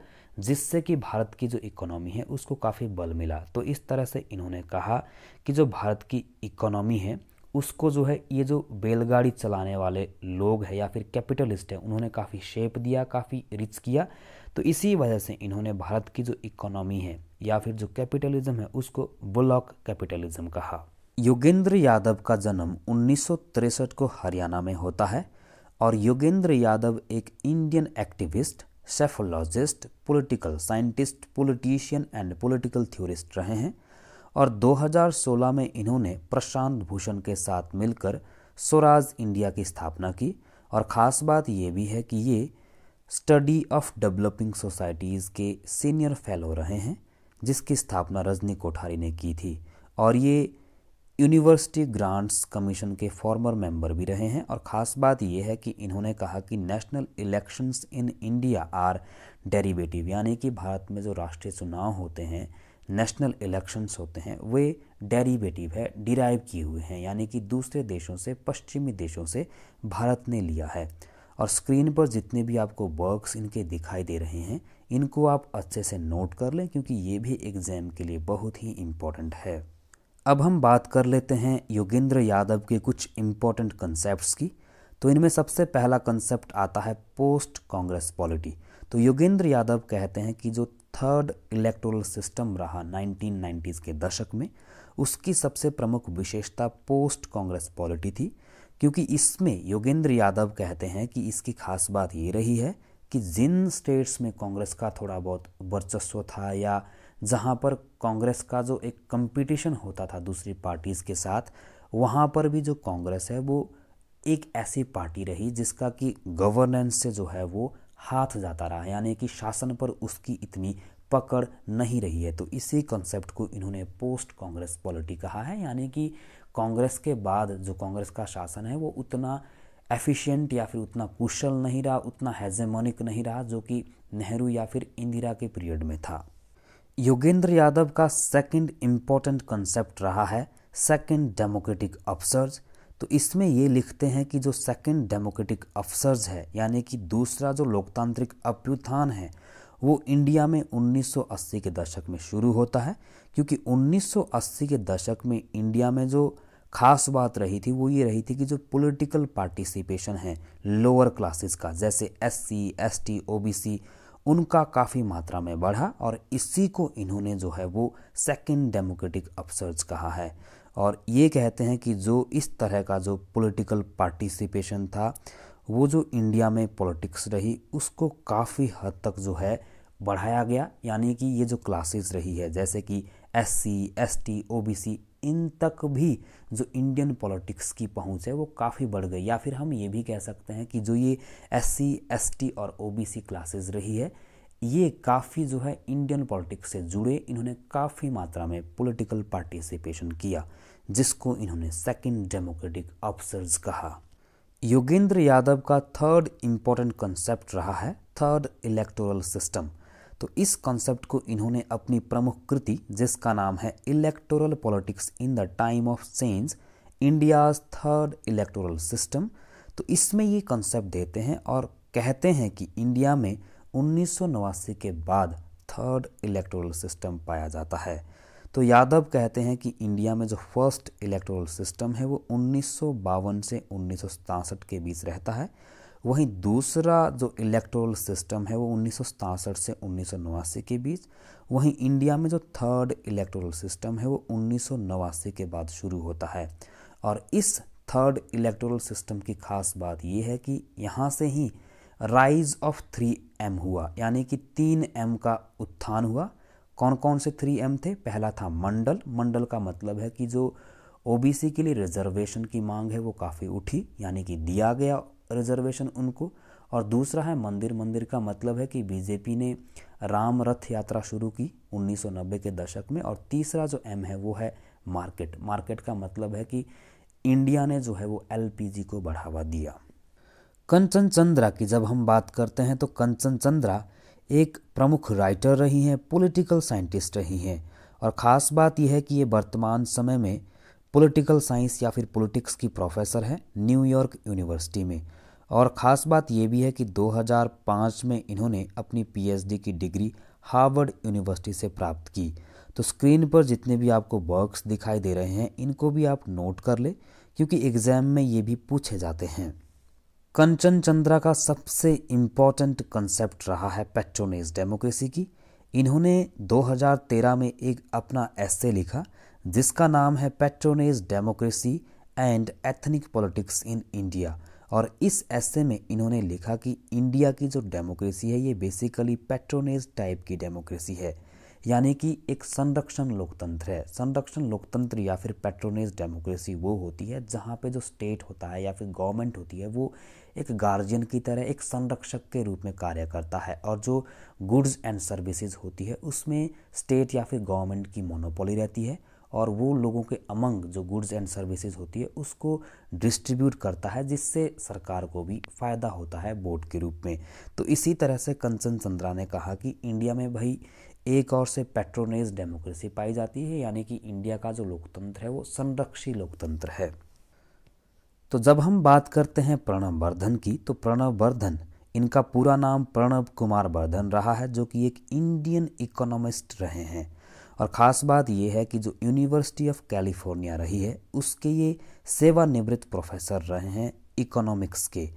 जिससे कि भारत की जो इकोनॉमी है उसको काफ़ी बल मिला तो इस तरह से इन्होंने कहा कि जो भारत की इकोनॉमी है उसको जो है ये जो बैलगाड़ी चलाने वाले लोग हैं या फिर कैपिटलिस्ट हैं उन्होंने काफ़ी शेप दिया काफ़ी रिच किया तो इसी वजह से इन्होंने भारत की जो इकोनॉमी है या फिर जो कैपिटलिज्म है उसको ब्लॉक कैपिटलिज्म कहा योगेंद्र यादव का जन्म उन्नीस को हरियाणा में होता है और योगेंद्र यादव एक Indian activist psephologist political scientist politician and political theorist रहे हैं और 2016 में इन्होंने प्रशांत भूषण के साथ मिलकर स्वराज इंडिया की स्थापना की और ख़ास बात ये भी है कि ये स्टडी ऑफ डेवलपिंग सोसाइटीज़ के सीनियर फेलो रहे हैं जिसकी स्थापना रजनी कोठारी ने की थी और ये यूनिवर्सिटी ग्रांट्स कमीशन के फॉर्मर मेंबर भी रहे हैं और ख़ास बात यह है कि इन्होंने कहा कि national elections in India are derivative यानी कि भारत में जो राष्ट्रीय चुनाव होते हैं नेशनल इलेक्शंस होते हैं वे डेरिवेटिव है डिराइव किए हुए हैं यानी कि दूसरे देशों से पश्चिमी देशों से भारत ने लिया है और स्क्रीन पर जितने भी आपको वर्क्स इनके दिखाई दे रहे हैं इनको आप अच्छे से नोट कर लें क्योंकि ये भी एग्ज़ाम के लिए बहुत ही इम्पोर्टेंट है अब हम बात कर लेते हैं योगेंद्र यादव के कुछ इम्पोर्टेंट कंसेप्ट की तो इनमें सबसे पहला कंसेप्ट आता है पोस्ट कांग्रेस पॉलिटी तो योगेंद्र यादव कहते हैं कि जो थर्ड इलेक्टोरल सिस्टम रहा 1990s के दशक में उसकी सबसे प्रमुख विशेषता पोस्ट कांग्रेस पॉलिटी थी क्योंकि इसमें योगेंद्र यादव कहते हैं कि इसकी खास बात ये रही है कि जिन स्टेट्स में कांग्रेस का थोड़ा बहुत वर्चस्व था या जहाँ पर कांग्रेस का जो एक कंपटीशन होता था दूसरी पार्टीज़ के साथ वहाँ पर भी जो कांग्रेस है वो एक ऐसी पार्टी रही जिसका कि गवर्नेंस से जो है वो हाथ जाता रहा यानी कि शासन पर उसकी इतनी पकड़ नहीं रही है तो इसी कॉन्सेप्ट को इन्होंने पोस्ट कांग्रेस पॉलिटी कहा है यानी कि कांग्रेस के बाद जो कांग्रेस का शासन है वो उतना एफिशिएंट या फिर उतना कुशल नहीं रहा उतना हैजेमोनिक नहीं रहा जो कि नेहरू या फिर इंदिरा के पीरियड में था योगेंद्र यादव का सेकंड इम्पॉर्टेंट कंसेप्ट रहा है सेकंड डेमोक्रेटिक अफसर्स तो इसमें ये लिखते हैं कि जो सेकंड डेमोक्रेटिक अफसर्स है यानी कि दूसरा जो लोकतांत्रिक अप्युत्थान है वो इंडिया में 1980 के दशक में शुरू होता है क्योंकि 1980 के दशक में इंडिया में जो खास बात रही थी वो ये रही थी कि जो पॉलिटिकल पार्टिसिपेशन है लोअर क्लासेस का जैसे S C S T O B C उनका काफ़ी मात्रा में बढ़ा और इसी को इन्होंने जो है वो सेकेंड डेमोक्रेटिक अपसर्ज कहा है और ये कहते हैं कि जो इस तरह का जो पॉलिटिकल पार्टिसिपेशन था वो जो इंडिया में पॉलिटिक्स रही उसको काफ़ी हद तक जो है बढ़ाया गया यानी कि ये जो क्लासेस रही है जैसे कि S C S T O B C इन तक भी जो इंडियन पॉलिटिक्स की पहुंच है वो काफ़ी बढ़ गई या फिर हम ये भी कह सकते हैं कि जो ये एस टी और सी क्लासेस रही है ये काफ़ी जो है इंडियन पॉलिटिक्स से जुड़े इन्होंने काफ़ी मात्रा में पॉलिटिकल पार्टिसिपेशन किया जिसको इन्होंने सेकंड डेमोक्रेटिक ऑफिसर्स कहा योगेंद्र यादव का थर्ड इम्पोर्टेंट कंसेप्ट रहा है थर्ड इलेक्टोरल सिस्टम तो इस कॉन्सेप्ट को इन्होंने अपनी प्रमुख कृति जिसका नाम है electoral politics in the time of change India's third electoral system तो इसमें ये कॉन्सेप्ट देते हैं और कहते हैं कि इंडिया में उन्नीस के बाद थर्ड इलेक्टोरल सिस्टम पाया जाता है तो यादव कहते हैं कि इंडिया में जो फर्स्ट इलेक्टोरल सिस्टम है वो उन्नीस से उन्नीस के बीच रहता है वहीं दूसरा जो इलेक्टोरल सिस्टम है वो उन्नीस से उन्नीस के बीच वहीं इंडिया में जो थर्ड इलेक्टोरल सिस्टम है वो उन्नीस के बाद शुरू होता है और इस थर्ड इलेक्टोरल सिस्टम की खास बात ये है कि यहाँ से ही राइज ऑफ थ्री एम हुआ यानी कि तीन एम का उत्थान हुआ कौन कौन से थ्री एम थे पहला था मंडल मंडल का मतलब है कि जो ओबीसी के लिए रिजर्वेशन की मांग है वो काफ़ी उठी यानी कि दिया गया रिजर्वेशन उनको और दूसरा है मंदिर मंदिर का मतलब है कि बीजेपी ने राम रथ यात्रा शुरू की 1990 के दशक में और तीसरा जो एम है वो है मार्केट मार्केट का मतलब है कि इंडिया ने जो है वो एलपीजी को बढ़ावा दिया कंचन चंद्रा की जब हम बात करते हैं तो कंचन चंद्रा एक प्रमुख राइटर रही हैं पॉलिटिकल साइंटिस्ट रही हैं और ख़ास बात यह है कि ये वर्तमान समय में पॉलिटिकल साइंस या फिर पॉलिटिक्स की प्रोफेसर है न्यूयॉर्क यूनिवर्सिटी में और ख़ास बात यह भी है कि 2005 में इन्होंने अपनी पीएचडी की डिग्री हार्वर्ड यूनिवर्सिटी से प्राप्त की तो स्क्रीन पर जितने भी आपको वर्क्स दिखाई दे रहे हैं इनको भी आप नोट कर लें क्योंकि एग्ज़ाम में ये भी पूछे जाते हैं कंचन चंद्रा का सबसे इम्पॉर्टेंट कंसेप्ट रहा है पेट्रोनेस डेमोक्रेसी की इन्होंने 2013 में एक अपना एस्से लिखा जिसका नाम है patronage democracy and ethnic politics in India और इस ऐसे में इन्होंने लिखा कि इंडिया की जो डेमोक्रेसी है ये बेसिकली पेट्रोनेज टाइप की डेमोक्रेसी है यानी कि एक संरक्षण लोकतंत्र है संरक्षण लोकतंत्र या फिर पेट्रोनेज डेमोक्रेसी वो होती है जहाँ पे जो स्टेट होता है या फिर गवर्नमेंट होती है वो एक गार्जियन की तरह एक संरक्षक के रूप में कार्य करता है और जो गुड्स एंड सर्विसेज होती है उसमें स्टेट या फिर गवर्नमेंट की मोनोपोली रहती है और वो लोगों के अमंग जो गुड्स एंड सर्विसेज होती है उसको डिस्ट्रीब्यूट करता है जिससे सरकार को भी फ़ायदा होता है बोर्ड के रूप में तो इसी तरह से कंचन चंद्रा ने कहा कि इंडिया में भाई एक और से पेट्रोनेज डेमोक्रेसी पाई जाती है यानी कि इंडिया का जो लोकतंत्र है वो संरक्षी लोकतंत्र है तो जब हम बात करते हैं प्रणब वर्धन की तो प्रणब वर्धन इनका पूरा नाम प्रणब कुमार वर्धन रहा है जो कि एक इंडियन इकोनॉमिस्ट रहे हैं और ख़ास बात यह है कि जो यूनिवर्सिटी ऑफ कैलिफोर्निया रही है उसके ये सेवानिवृत्त प्रोफेसर रहे हैं इकोनॉमिक्स के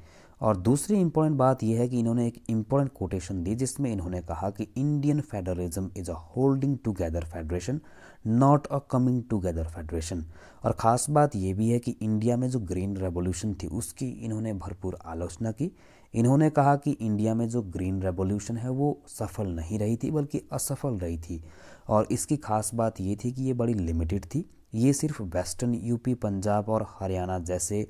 और दूसरी इम्पोर्टेंट बात यह है कि इन्होंने एक इम्पोर्टेंट कोटेशन दी जिसमें इन्होंने कहा कि Indian federalism is a holding together federation not a coming together federation और ख़ास बात यह भी है कि इंडिया में जो ग्रीन रेवोल्यूशन थी उसकी इन्होंने भरपूर आलोचना की इन्होंने कहा कि इंडिया में जो ग्रीन रेवोल्यूशन है वो सफल नहीं रही थी बल्कि असफल रही थी और इसकी खास बात ये थी कि ये बड़ी लिमिटेड थी ये सिर्फ वेस्टर्न यूपी पंजाब और हरियाणा जैसे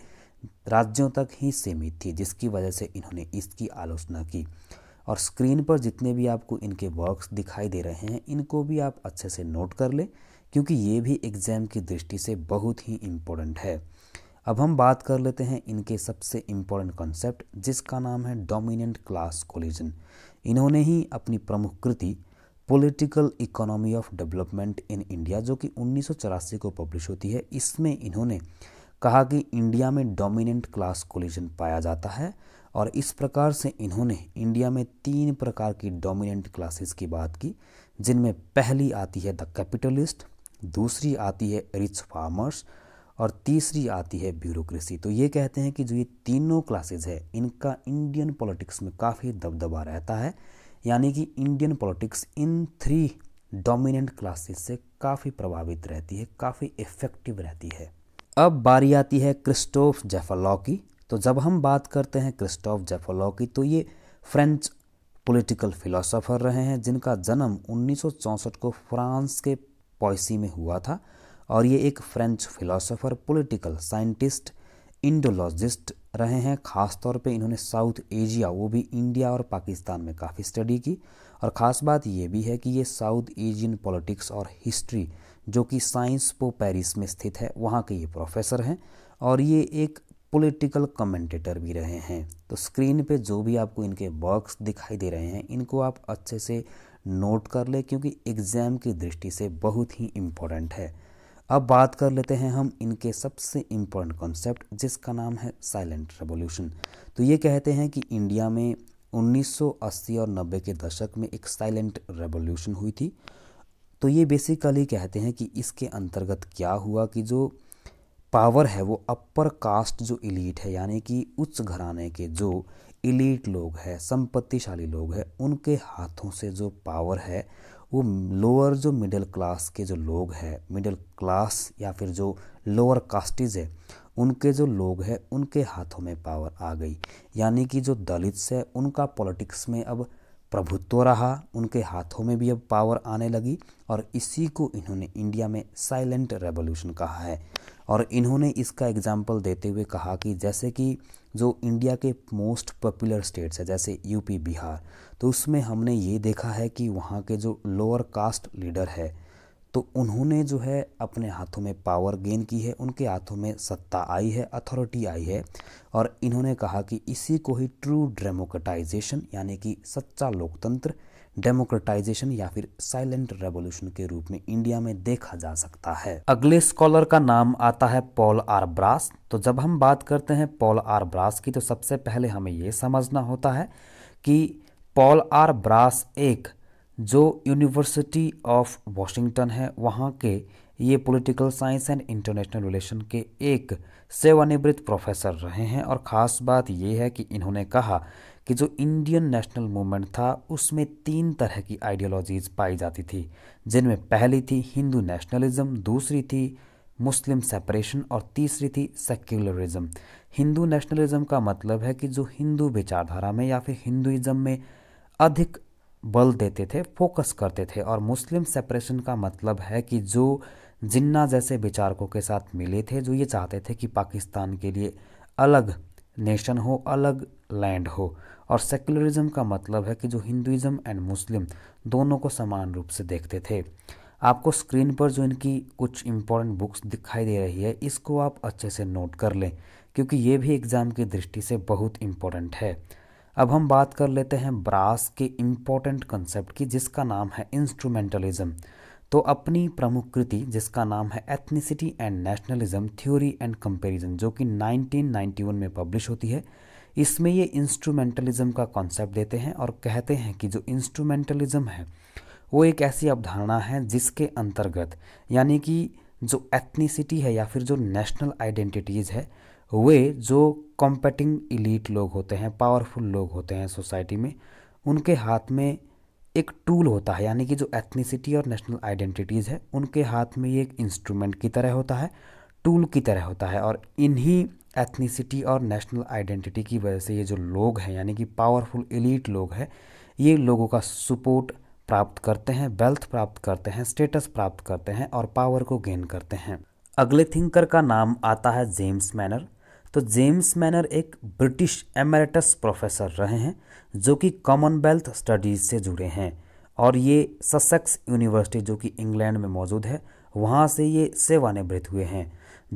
राज्यों तक ही सीमित थी जिसकी वजह से इन्होंने इसकी आलोचना की और स्क्रीन पर जितने भी आपको इनके वर्क्स दिखाई दे रहे हैं इनको भी आप अच्छे से नोट कर लें क्योंकि ये भी एग्ज़ाम की दृष्टि से बहुत ही इम्पोर्टेंट है अब हम बात कर लेते हैं इनके सबसे इम्पोर्टेंट कॉन्सेप्ट जिसका नाम है डोमिनेंट क्लास कोलिजन इन्होंने ही अपनी प्रमुख कृति political economy of development in India जो कि उन्नीस को पब्लिश होती है इसमें इन्होंने कहा कि इंडिया में डोमिनेंट क्लास कोलिजन पाया जाता है और इस प्रकार से इन्होंने इंडिया में तीन प्रकार की डोमिनेंट क्लासेस की बात की जिनमें पहली आती है द कैपिटलिस्ट दूसरी आती है रिच फार्मर्स और तीसरी आती है ब्यूरोक्रेसी तो ये कहते हैं कि जो ये तीनों क्लासेज है इनका इंडियन पॉलिटिक्स में काफ़ी दबदबा रहता है यानी कि Indian politics in three dominant classes से काफ़ी प्रभावित रहती है काफ़ी इफ़ेक्टिव रहती है अब बारी आती है क्रिस्टोफ जेफालॉ की तो जब हम बात करते हैं क्रिस्टोफ जेफालॉ की तो ये फ्रेंच पॉलिटिकल फिलोसोफर रहे हैं जिनका जन्म 1964 को फ्रांस के पॉइसी में हुआ था और ये एक French philosopher political scientist Indologist रहे हैं ख़ास तौर पे इन्होंने साउथ एशिया वो भी इंडिया और पाकिस्तान में काफ़ी स्टडी की और ख़ास बात ये भी है कि ये साउथ एशियन पॉलिटिक्स और हिस्ट्री जो कि साइंस पो पेरिस में स्थित है वहाँ के ये प्रोफेसर हैं और ये एक पॉलिटिकल कमेंटेटर भी रहे हैं तो स्क्रीन पे जो भी आपको इनके वर्क्स दिखाई दे रहे हैं इनको आप अच्छे से नोट कर लें क्योंकि एग्ज़ाम की दृष्टि से बहुत ही इम्पोर्टेंट है अब बात कर लेते हैं हम इनके सबसे इम्पोर्टेंट कॉन्सेप्ट जिसका नाम है साइलेंट रेवोल्यूशन तो ये कहते हैं कि इंडिया में 1980 और 90 के दशक में एक साइलेंट रेवोल्यूशन हुई थी तो ये बेसिकली कहते हैं कि इसके अंतर्गत क्या हुआ कि जो पावर है वो अपर कास्ट जो इलीट है यानी कि उच्च घराने के जो इलीट लोग हैं संपत्तिशाली लोग हैं उनके हाथों से जो पावर है वो लोअर जो मिडिल क्लास के जो लोग हैं मिडिल क्लास या फिर जो लोअर कास्टिज है उनके जो लोग हैं उनके हाथों में पावर आ गई यानी कि जो दलित्स है उनका पॉलिटिक्स में अब प्रभुत्व रहा उनके हाथों में भी अब पावर आने लगी और इसी को इन्होंने इंडिया में साइलेंट रेवोल्यूशन कहा है और इन्होंने इसका एग्जाम्पल देते हुए कहा कि जैसे कि जो इंडिया के मोस्ट पॉपुलर स्टेट्स है जैसे यूपी बिहार तो उसमें हमने ये देखा है कि वहाँ के जो लोअर कास्ट लीडर है तो उन्होंने जो है अपने हाथों में पावर गेन की है उनके हाथों में सत्ता आई है अथॉरिटी आई है और इन्होंने कहा कि इसी को ही ट्रू डेमोक्रेटाइजेशन यानी कि सच्चा लोकतंत्र डेमोक्रेटाइजेशन या फिर साइलेंट रेवोल्यूशन के रूप में इंडिया में देखा जा सकता है अगले स्कॉलर का नाम आता है पॉल आर ब्रास तो जब हम बात करते हैं पॉल आर ब्रास की तो सबसे पहले हमें ये समझना होता है कि पॉल आर ब्रास एक जो यूनिवर्सिटी ऑफ वॉशिंगटन है वहाँ के ये political science and international relation के एक सेवानिवृत्त प्रोफेसर रहे हैं और ख़ास बात ये है कि इन्होंने कहा कि जो इंडियन नेशनल मूवमेंट था उसमें तीन तरह की आइडियोलॉजीज़ पाई जाती थी जिनमें पहली थी हिंदू नेशनलिज्म दूसरी थी मुस्लिम सेपरेशन और तीसरी थी सेक्युलरिज्म हिंदू नेशनलिज्म का मतलब है कि जो हिंदू विचारधारा में या फिर हिंदुज़म में अधिक बल देते थे फोकस करते थे और मुस्लिम सेपरेशन का मतलब है कि जो जिन्ना जैसे विचारकों के साथ मिले थे जो ये चाहते थे कि पाकिस्तान के लिए अलग नेशन हो अलग लैंड हो और सेकुलरिज्म का मतलब है कि जो हिंदुज़म एंड मुस्लिम दोनों को समान रूप से देखते थे आपको स्क्रीन पर जो इनकी कुछ इम्पोर्टेंट बुक्स दिखाई दे रही है इसको आप अच्छे से नोट कर लें क्योंकि ये भी एग्ज़ाम की दृष्टि से बहुत इम्पोर्टेंट है अब हम बात कर लेते हैं ब्रास के इम्पोर्टेंट कंसेप्ट की जिसका नाम है इंस्ट्रूमेंटलिज्म तो अपनी प्रमुख कृति जिसका नाम है ethnicity and nationalism theory and comparison जो कि 1991 में पब्लिश होती है इसमें ये इंस्ट्रूमेंटलिज्म का कॉन्सेप्ट देते हैं और कहते हैं कि जो इंस्ट्रूमेंटलिज्म है वो एक ऐसी अवधारणा है जिसके अंतर्गत यानी कि जो एथनीसिटी है या फिर जो नेशनल आइडेंटिटीज़ है वे जो कॉम्पेटिंग इलीट लोग होते हैं पावरफुल लोग होते हैं सोसाइटी में उनके हाथ में एक टूल होता है यानी कि जो एथनीसिटी और नेशनल आइडेंटिटीज़ है उनके हाथ में ये एक इंस्ट्रूमेंट की तरह होता है टूल की तरह होता है और इन्हीं एथनीसिटी और नेशनल आइडेंटिटी की वजह से ये जो लोग हैं यानी कि पावरफुल एलिट लोग हैं ये लोगों का सपोर्ट प्राप्त करते हैं वेल्थ प्राप्त करते हैं स्टेटस प्राप्त करते हैं और पावर को गेन करते हैं अगले थिंकर का नाम आता है जेम्स मैनर तो जेम्स मैनर एक ब्रिटिश एमरेटस प्रोफेसर रहे हैं जो कि कॉमनवेल्थ स्टडीज़ से जुड़े हैं और ये ससेक्स यूनिवर्सिटी जो कि इंग्लैंड में मौजूद है वहाँ से ये सेवानिवृत्त हुए हैं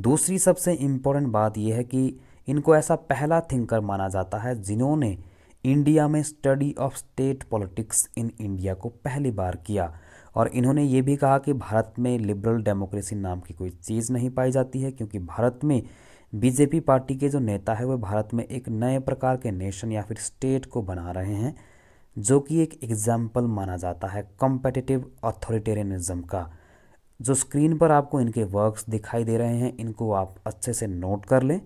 दूसरी सबसे इम्पोर्टेंट बात यह है कि इनको ऐसा पहला थिंकर माना जाता है जिन्होंने इंडिया में study of state politics in India को पहली बार किया और इन्होंने ये भी कहा कि भारत में लिबरल डेमोक्रेसी नाम की कोई चीज़ नहीं पाई जाती है क्योंकि भारत में बीजेपी पार्टी के जो नेता है वह भारत में एक नए प्रकार के नेशन या फिर स्टेट को बना रहे हैं जो कि एक एग्जाम्पल माना जाता है कॉम्पिटिटिव अथॉरिटेरियनिज्म का जो स्क्रीन पर आपको इनके वर्क्स दिखाई दे रहे हैं इनको आप अच्छे से नोट कर लें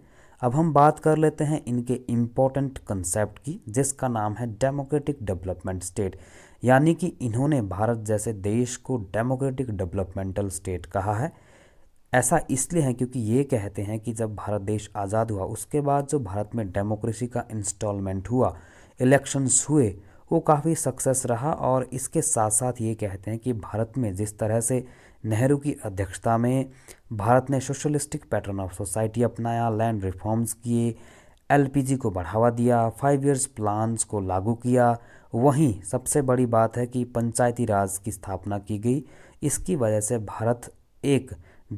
अब हम बात कर लेते हैं इनके इम्पोर्टेंट कंसेप्ट की जिसका नाम है डेमोक्रेटिक डेवलपमेंट स्टेट यानी कि इन्होंने भारत जैसे देश को डेमोक्रेटिक डेवलपमेंटल स्टेट कहा है ऐसा इसलिए है क्योंकि ये कहते हैं कि जब भारत देश आज़ाद हुआ उसके बाद जो भारत में डेमोक्रेसी का इंस्टॉलमेंट हुआ इलेक्शंस हुए वो काफ़ी सक्सेस रहा और इसके साथ साथ ये कहते हैं कि भारत में जिस तरह से नेहरू की अध्यक्षता में भारत ने सोशलिस्टिक पैटर्न ऑफ सोसाइटी अपनाया लैंड रिफॉर्म्स किए एलपीजी को बढ़ावा दिया फाइव ईयर्स प्लान्स को लागू किया वहीं सबसे बड़ी बात है कि पंचायती राज की स्थापना की गई इसकी वजह से भारत एक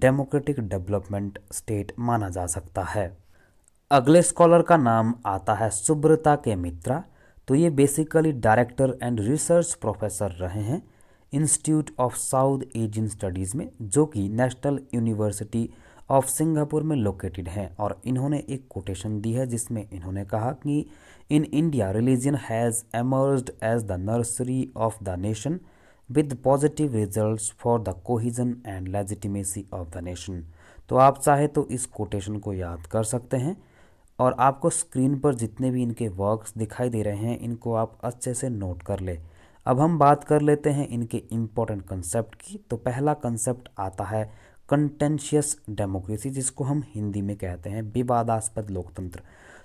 डेमोक्रेटिक डेवलपमेंट स्टेट माना जा सकता है अगले स्कॉलर का नाम आता है सुब्रता के मित्रा तो ये basically director and research professor रहे हैं institute of South Asian studies में जो कि नेशनल यूनिवर्सिटी ऑफ सिंगापुर में लोकेटेड हैं और इन्होंने एक कोटेशन दी है जिसमें इन्होंने कहा कि in India religion has emerged as the nursery of the nation with positive results for the cohesion and legitimacy of the nation तो आप चाहे तो इस कोटेशन को याद कर सकते हैं और आपको स्क्रीन पर जितने भी इनके वर्क्स दिखाई दे रहे हैं इनको आप अच्छे से नोट कर ले अब हम बात कर लेते हैं इनके इम्पोर्टेंट कंसेप्ट की तो पहला कंसेप्ट आता है कंटेंशियस डेमोक्रेसी जिसको हम हिंदी में कहते हैं विवादास्पद लोकतंत्र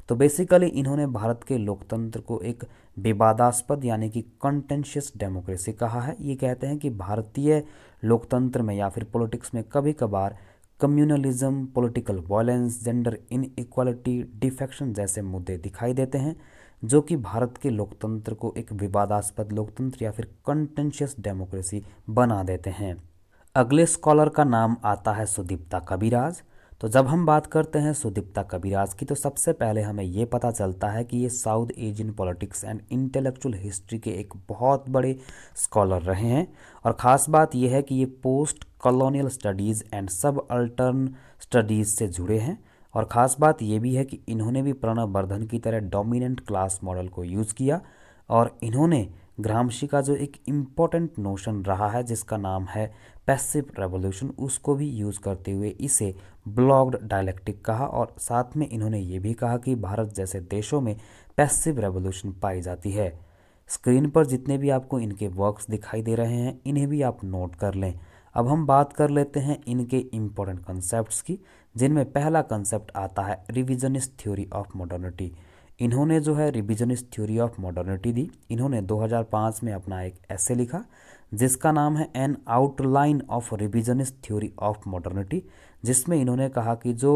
तो बेसिकली इन्होंने भारत के लोकतंत्र को एक विवादास्पद यानी कि कंटेंशियस डेमोक्रेसी कहा है ये कहते हैं कि भारतीय लोकतंत्र में या फिर पॉलिटिक्स में कभी कभार communalism political violence gender inequality defection जैसे मुद्दे दिखाई देते हैं जो कि भारत के लोकतंत्र को एक विवादास्पद लोकतंत्र या फिर कंटेंशियस डेमोक्रेसी बना देते हैं अगले स्कॉलर का नाम आता है सुदीप्ता कबीराज तो जब हम बात करते हैं सुदीप्ता कबीराज की तो सबसे पहले हमें ये पता चलता है कि ये South Asian politics and intellectual history के एक बहुत बड़े स्कॉलर रहे हैं और ख़ास बात यह है कि ये पोस्ट कॉलोनियल स्टडीज़ एंड सब अल्टर्न स्टडीज़ से जुड़े हैं और ख़ास बात यह भी है कि इन्होंने भी प्रणव वर्धन की तरह डोमिनेंट क्लास मॉडल को यूज़ किया और इन्होंने ग्रामशी का जो एक इम्पॉर्टेंट नोशन रहा है जिसका नाम है पैसिव रेवोल्यूशन उसको भी यूज़ करते हुए इसे ब्लॉग्ड डायलेक्टिक कहा और साथ में इन्होंने ये भी कहा कि भारत जैसे देशों में पैसिव रेवोल्यूशन पाई जाती है स्क्रीन पर जितने भी आपको इनके वर्क्स दिखाई दे रहे हैं इन्हें भी आप नोट कर लें अब हम बात कर लेते हैं इनके इम्पोर्टेंट कंसेप्ट की जिनमें पहला कंसेप्ट आता है रिविजनिस्ट थ्योरी ऑफ मॉडर्निटी इन्होंने जो है रिविजनिस्ट थ्योरी ऑफ मॉडर्निटी दी इन्होंने 2005 में अपना एक ऐसे लिखा जिसका नाम है an outline of revisionist theory of modernity जिसमें इन्होंने कहा कि जो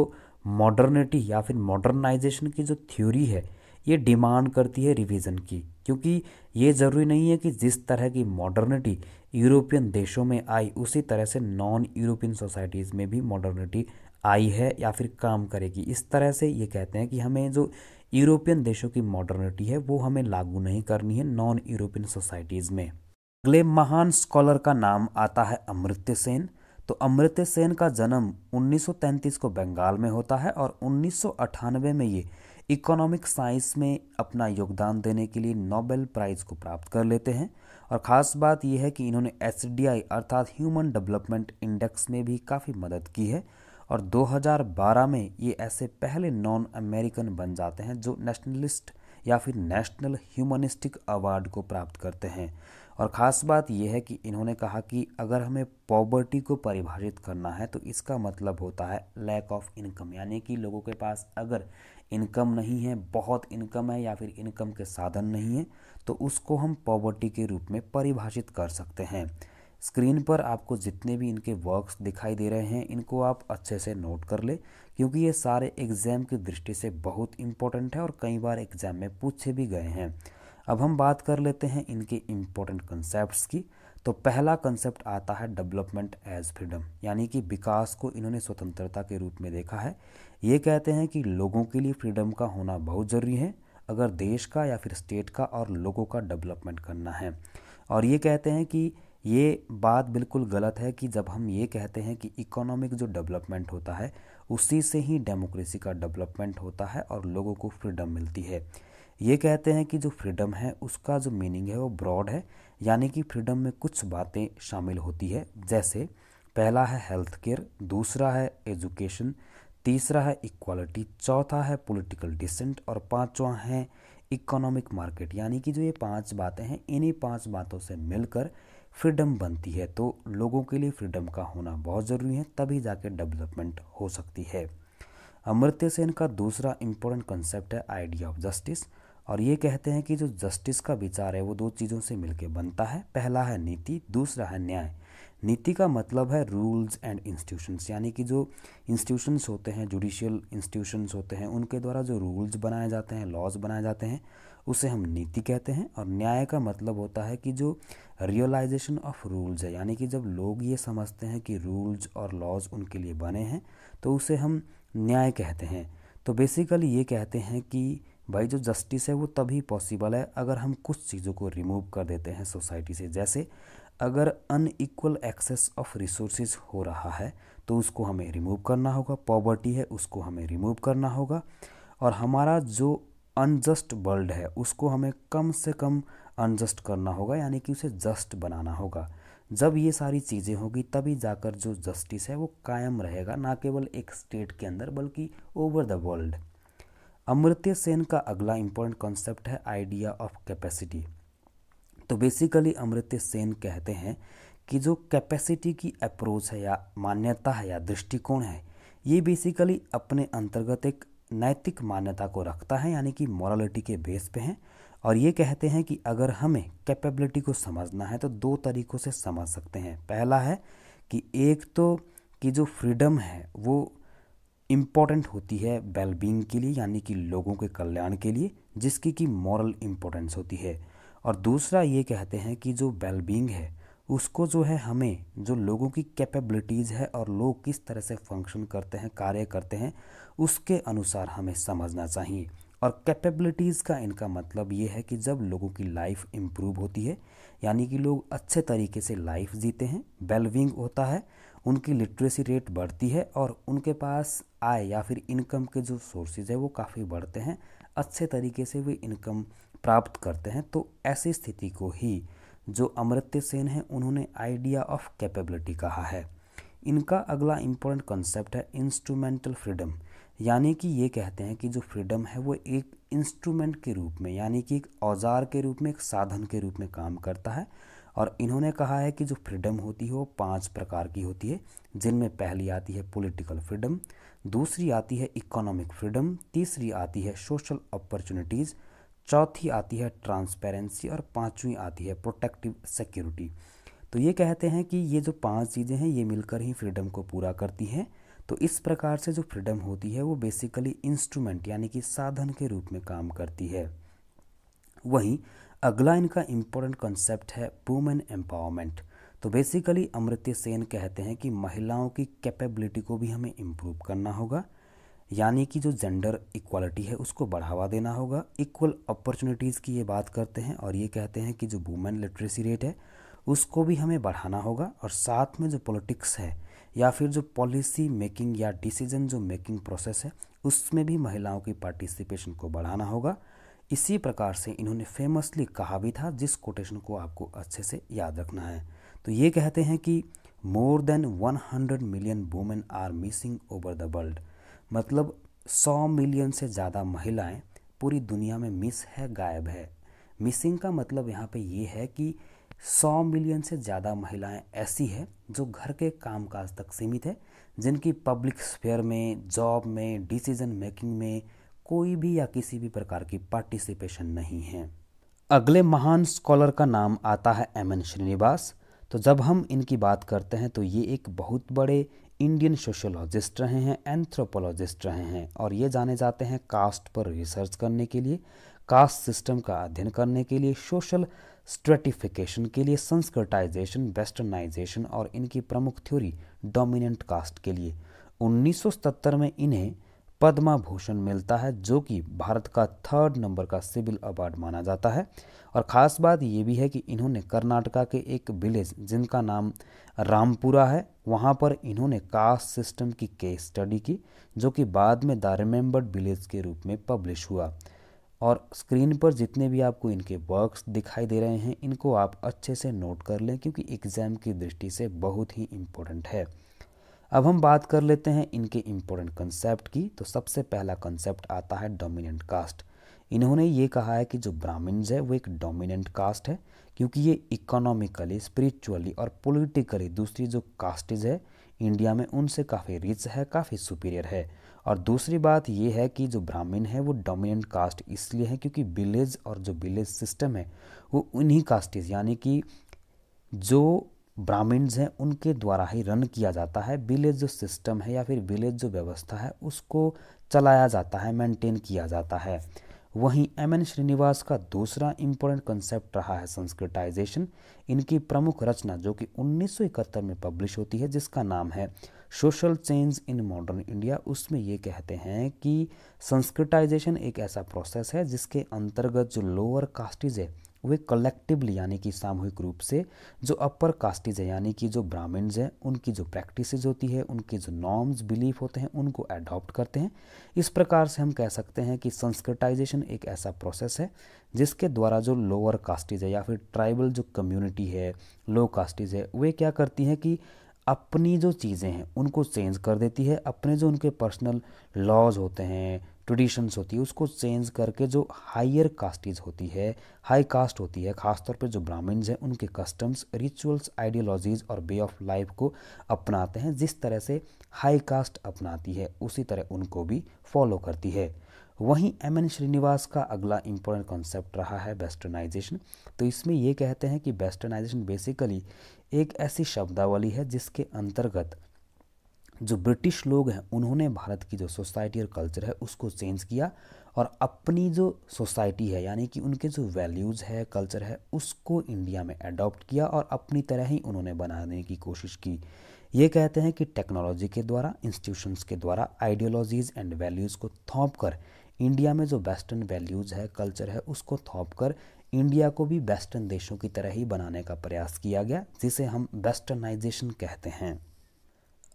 मॉडर्निटी या फिर मॉडर्नाइजेशन की जो थ्योरी है ये डिमांड करती है रिविज़न की क्योंकि ये ज़रूरी नहीं है कि जिस तरह की मॉडर्निटी यूरोपियन देशों में आई उसी तरह से नॉन यूरोपियन सोसाइटीज़ में भी मॉडर्निटी आई है या फिर काम करेगी इस तरह से ये कहते हैं कि हमें जो यूरोपियन देशों की मॉडर्निटी है वो हमें लागू नहीं करनी है नॉन यूरोपियन सोसाइटीज़ में अगले महान स्कॉलर का नाम आता है अमृत्य सेन तो अमृत्य सेन का जन्म 1933 को बंगाल में होता है और उन्नीस में ये इकोनॉमिक साइंस में अपना योगदान देने के लिए नोबेल प्राइज़ को प्राप्त कर लेते हैं और ख़ास बात यह है कि इन्होंने एस अर्थात ह्यूमन डेवलपमेंट इंडेक्स में भी काफ़ी मदद की है और 2012 में ये ऐसे पहले नॉन अमेरिकन बन जाते हैं जो नेशनलिस्ट या फिर नेशनल ह्यूमनिस्टिक अवार्ड को प्राप्त करते हैं और ख़ास बात यह है कि इन्होंने कहा कि अगर हमें पॉवर्टी को परिभाषित करना है तो इसका मतलब होता है लैक ऑफ इनकम यानी कि लोगों के पास अगर इनकम नहीं है बहुत इनकम है या फिर इनकम के साधन नहीं है तो उसको हम पॉवर्टी के रूप में परिभाषित कर सकते हैं स्क्रीन पर आपको जितने भी इनके वर्क्स दिखाई दे रहे हैं इनको आप अच्छे से नोट कर ले क्योंकि ये सारे एग्ज़ाम की दृष्टि से बहुत इंपॉर्टेंट है और कई बार एग्ज़ाम में पूछे भी गए हैं अब हम बात कर लेते हैं इनके इम्पोर्टेंट कंसेप्ट की तो पहला कंसेप्ट आता है डेवलपमेंट एज फ्रीडम यानी कि विकास को इन्होंने स्वतंत्रता के रूप में देखा है ये कहते हैं कि लोगों के लिए फ्रीडम का होना बहुत ज़रूरी है अगर देश का या फिर स्टेट का और लोगों का डेवलपमेंट करना है और ये कहते हैं कि ये बात बिल्कुल गलत है कि जब हम ये कहते हैं कि इकोनॉमिक जो डेवलपमेंट होता है उसी से ही डेमोक्रेसी का डेवलपमेंट होता है और लोगों को फ्रीडम मिलती है ये कहते हैं कि जो फ्रीडम है उसका जो मीनिंग है वो ब्रॉड है यानी कि फ्रीडम में कुछ बातें शामिल होती है जैसे पहला है हेल्थ केयर दूसरा है एजुकेशन तीसरा है इक्वालिटी चौथा है पॉलिटिकल डिसेंट और पांचवा है इकोनॉमिक मार्केट यानी कि जो ये पांच बातें हैं इन्हीं पांच बातों से मिलकर फ्रीडम बनती है तो लोगों के लिए फ्रीडम का होना बहुत ज़रूरी है तभी जाके डेवलपमेंट हो सकती है अमृत्य सेन का दूसरा इम्पोर्टेंट कंसेप्ट है आइडिया ऑफ जस्टिस और ये कहते हैं कि जो जस्टिस का विचार है वो दो चीज़ों से मिलकर बनता है पहला है नीति दूसरा है न्याय नीति का मतलब है रूल्स एंड इंस्टीट्यूशंस यानी कि जो इंस्टीट्यूशंस होते हैं जुडिशियल इंस्टीट्यूशंस होते हैं उनके द्वारा जो रूल्स बनाए जाते हैं लॉज बनाए जाते हैं उसे हम नीति कहते हैं और न्याय का मतलब होता है कि जो रियलाइजेशन ऑफ रूल्स है यानी कि जब लोग ये समझते हैं कि रूल्स और लॉज उनके लिए बने हैं तो उसे हम न्याय कहते हैं तो बेसिकली ये कहते हैं कि भाई जो जस्टिस है वो तभी पॉसिबल है अगर हम कुछ चीज़ों को रिमूव कर देते हैं सोसाइटी से जैसे अगर अनइक्वल एक्सेस ऑफ रिसोर्सेज हो रहा है तो उसको हमें रिमूव करना होगा पॉवर्टी है उसको हमें रिमूव करना होगा और हमारा जो अनजस्ट वर्ल्ड है उसको हमें कम से कम अनजस्ट करना होगा यानी कि उसे जस्ट बनाना होगा जब ये सारी चीज़ें होगी तभी जाकर जो जस्टिस है वो कायम रहेगा ना केवल एक स्टेट के अंदर बल्कि over the world Amartya Sen का अगला इम्पोर्टेंट कॉन्सेप्ट है आइडिया ऑफ कैपेसिटी तो बेसिकली अमृत्य सेन कहते हैं कि जो कैपेसिटी की अप्रोच है या मान्यता है या दृष्टिकोण है ये बेसिकली अपने अंतर्गत एक नैतिक मान्यता को रखता है यानी कि मॉरलिटी के बेस पे हैं और ये कहते हैं कि अगर हमें कैपेबिलिटी को समझना है तो दो तरीक़ों से समझ सकते हैं पहला है कि एक तो कि जो फ्रीडम है वो इम्पॉर्टेंट होती है वेलबींग के लिए यानी कि लोगों के कल्याण के लिए जिसकी कि मॉरल इम्पोर्टेंस होती है और दूसरा ये कहते हैं कि जो वेलबींग है उसको जो है हमें जो लोगों की कैपेबिलिटीज़ है और लोग किस तरह से फंक्शन करते हैं कार्य करते हैं उसके अनुसार हमें समझना चाहिए और कैपेबिलिटीज़ का इनका मतलब ये है कि जब लोगों की लाइफ इम्प्रूव होती है यानी कि लोग अच्छे तरीके से लाइफ जीते हैं वेलविंग होता है उनकी लिटरेसी रेट बढ़ती है और उनके पास आय या फिर इनकम के जो सोर्सेज है वो काफ़ी बढ़ते हैं अच्छे तरीके से वे इनकम प्राप्त करते हैं तो ऐसी स्थिति को ही जो अमृत्य सेन हैं उन्होंने आइडिया ऑफ कैपेबिलिटी कहा है इनका अगला इम्पोर्टेंट कॉन्सेप्ट है इंस्ट्रूमेंटल फ्रीडम यानी कि ये कहते हैं कि जो फ्रीडम है वो एक इंस्ट्रूमेंट के रूप में यानी कि एक औजार के रूप में एक साधन के रूप में काम करता है और इन्होंने कहा है कि जो फ्रीडम होती है वो पाँच प्रकार की होती है जिनमें पहली आती है पॉलिटिकल फ्रीडम दूसरी आती है इकोनॉमिक फ्रीडम तीसरी आती है सोशल अपॉर्चुनिटीज़ चौथी आती है ट्रांसपेरेंसी और पांचवी आती है प्रोटेक्टिव सिक्योरिटी तो ये कहते हैं कि ये जो पांच चीज़ें हैं ये मिलकर ही फ्रीडम को पूरा करती हैं तो इस प्रकार से जो फ्रीडम होती है वो बेसिकली इंस्ट्रूमेंट यानी कि साधन के रूप में काम करती है वहीं अगला इनका इम्पोर्टेंट कॉन्सेप्ट है वुमेन एम्पावरमेंट तो बेसिकली अमृत सेन कहते हैं कि महिलाओं की कैपेबिलिटी को भी हमें इम्प्रूव करना होगा यानी कि जो जेंडर इक्वालिटी है उसको बढ़ावा देना होगा इक्वल अपॉर्चुनिटीज़ की ये बात करते हैं और ये कहते हैं कि जो वुमेन लिटरेसी रेट है उसको भी हमें बढ़ाना होगा और साथ में जो पॉलिटिक्स है या फिर जो पॉलिसी मेकिंग या डिसीजन जो मेकिंग प्रोसेस है उसमें भी महिलाओं की पार्टिसिपेशन को बढ़ाना होगा इसी प्रकार से इन्होंने फेमसली कहा भी था जिस कोटेशन को आपको अच्छे से याद रखना है तो ये कहते हैं कि more than 100 million women are missing over the world मतलब 100 मिलियन से ज़्यादा महिलाएं पूरी दुनिया में मिस है गायब है मिसिंग का मतलब यहाँ पे ये है कि सौ मिलियन से ज़्यादा महिलाएं ऐसी हैं जो घर के कामकाज तक सीमित है जिनकी पब्लिक स्फेयर में जॉब में डिसीजन मेकिंग में कोई भी या किसी भी प्रकार की पार्टिसिपेशन नहीं है अगले महान स्कॉलर का नाम आता है एम एन श्रीनिवास तो जब हम इनकी बात करते हैं तो ये एक बहुत बड़े इंडियन सोशोलॉजिस्ट रहे हैं एंथ्रोपोलॉजिस्ट रहे हैं और ये जाने जाते हैं कास्ट पर रिसर्च करने के लिए कास्ट सिस्टम का अध्ययन करने के लिए सोशल स्ट्रेटिफिकेशन के लिए संस्कृटाइजेशन वेस्टर्नाइजेशन और इनकी प्रमुख थ्योरी डोमिनेंट कास्ट के लिए 1970 में इन्हें पद्मा भूषण मिलता है जो कि भारत का थर्ड नंबर का सिविल अवार्ड माना जाता है और ख़ास बात ये भी है कि इन्होंने कर्नाटका के एक विलेज जिनका नाम रामपुरा है वहाँ पर इन्होंने कास्ट सिस्टम की केस स्टडी की जो कि बाद में द रिमेम्बर्ड विलेज के रूप में पब्लिश हुआ और स्क्रीन पर जितने भी आपको इनके वर्क्स दिखाई दे रहे हैं इनको आप अच्छे से नोट कर लें क्योंकि एग्ज़ाम की दृष्टि से बहुत ही इम्पोर्टेंट है अब हम बात कर लेते हैं इनके इम्पोर्टेंट कंसेप्ट की तो सबसे पहला कंसेप्ट आता है डोमिनेंट कास्ट इन्होंने ये कहा है कि जो ब्राह्मण्स है वो एक डोमिनेंट कास्ट है क्योंकि ये इकोनॉमिकली स्पिरिचुअली और पोलिटिकली दूसरी जो कास्टेज है इंडिया में उनसे काफ़ी रिच है काफ़ी सुपीरियर है और दूसरी बात ये है कि जो ब्राह्मण है वो डोमिनेंट कास्ट इसलिए है क्योंकि विलेज और जो विलेज सिस्टम है वो उन्हीं कास्टेज यानी कि जो ब्राह्मण्स हैं उनके द्वारा ही रन किया जाता है विलेज जो सिस्टम है या फिर विलेज जो व्यवस्था है उसको चलाया जाता है मेंटेन किया जाता है वहीं एम एन श्रीनिवास का दूसरा इम्पोर्टेंट कंसेप्ट रहा है संस्कृटाइजेशन इनकी प्रमुख रचना जो कि 1971 में पब्लिश होती है जिसका नाम है social change in modern India उसमें ये कहते हैं कि संस्कृताइजेशन एक ऐसा प्रोसेस है जिसके अंतर्गत जो लोअर कास्टिज है वे कलेक्टिवली यानी कि सामूहिक रूप से जो अपर कास्टिज है यानी कि जो ब्राह्मण्स हैं उनकी जो प्रैक्टिसेज होती है उनके जो नॉर्म्स बिलीफ होते हैं उनको एडॉप्ट करते हैं इस प्रकार से हम कह सकते हैं कि संस्कृताइजेशन एक ऐसा प्रोसेस है जिसके द्वारा जो लोअर कास्टिज है या फिर ट्राइबल जो कम्युनिटी है लो कास्टिज है वे क्या करती हैं कि अपनी जो चीज़ें हैं उनको चेंज कर देती है अपने जो उनके पर्सनल लॉज होते हैं ट्रेडिशंस होती है उसको चेंज करके जो हायर कास्टिज होती है हाई कास्ट होती है खासतौर पर जो ब्राह्मण्स हैं उनके कस्टम्स रिचुअल्स आइडियोलॉजीज़ और वे ऑफ लाइफ को अपनाते हैं जिस तरह से हाई कास्ट अपनाती है उसी तरह उनको भी फॉलो करती है वहीं एम एन श्रीनिवास का अगला इम्पोर्टेंट कॉन्सेप्ट रहा है वेस्टर्नाइजेशन तो इसमें ये कहते हैं कि वेस्टर्नाइजेशन बेसिकली एक ऐसी शब्दावली है जिसके अंतर्गत जो ब्रिटिश लोग हैं उन्होंने भारत की जो सोसाइटी और कल्चर है उसको चेंज किया और अपनी जो सोसाइटी है यानी कि उनके जो वैल्यूज़ है कल्चर है उसको इंडिया में अडॉप्ट किया और अपनी तरह ही उन्होंने बनाने की कोशिश की ये कहते हैं कि टेक्नोलॉजी के द्वारा इंस्टीट्यूशंस के द्वारा आइडियोलॉजीज़ एंड वैल्यूज़ को थोप कर इंडिया में जो वेस्टर्न वैल्यूज़ है कल्चर है उसको थोप कर इंडिया को भी वेस्टर्न देशों की तरह ही बनाने का प्रयास किया गया जिसे हम वेस्टर्नाइजेशन कहते हैं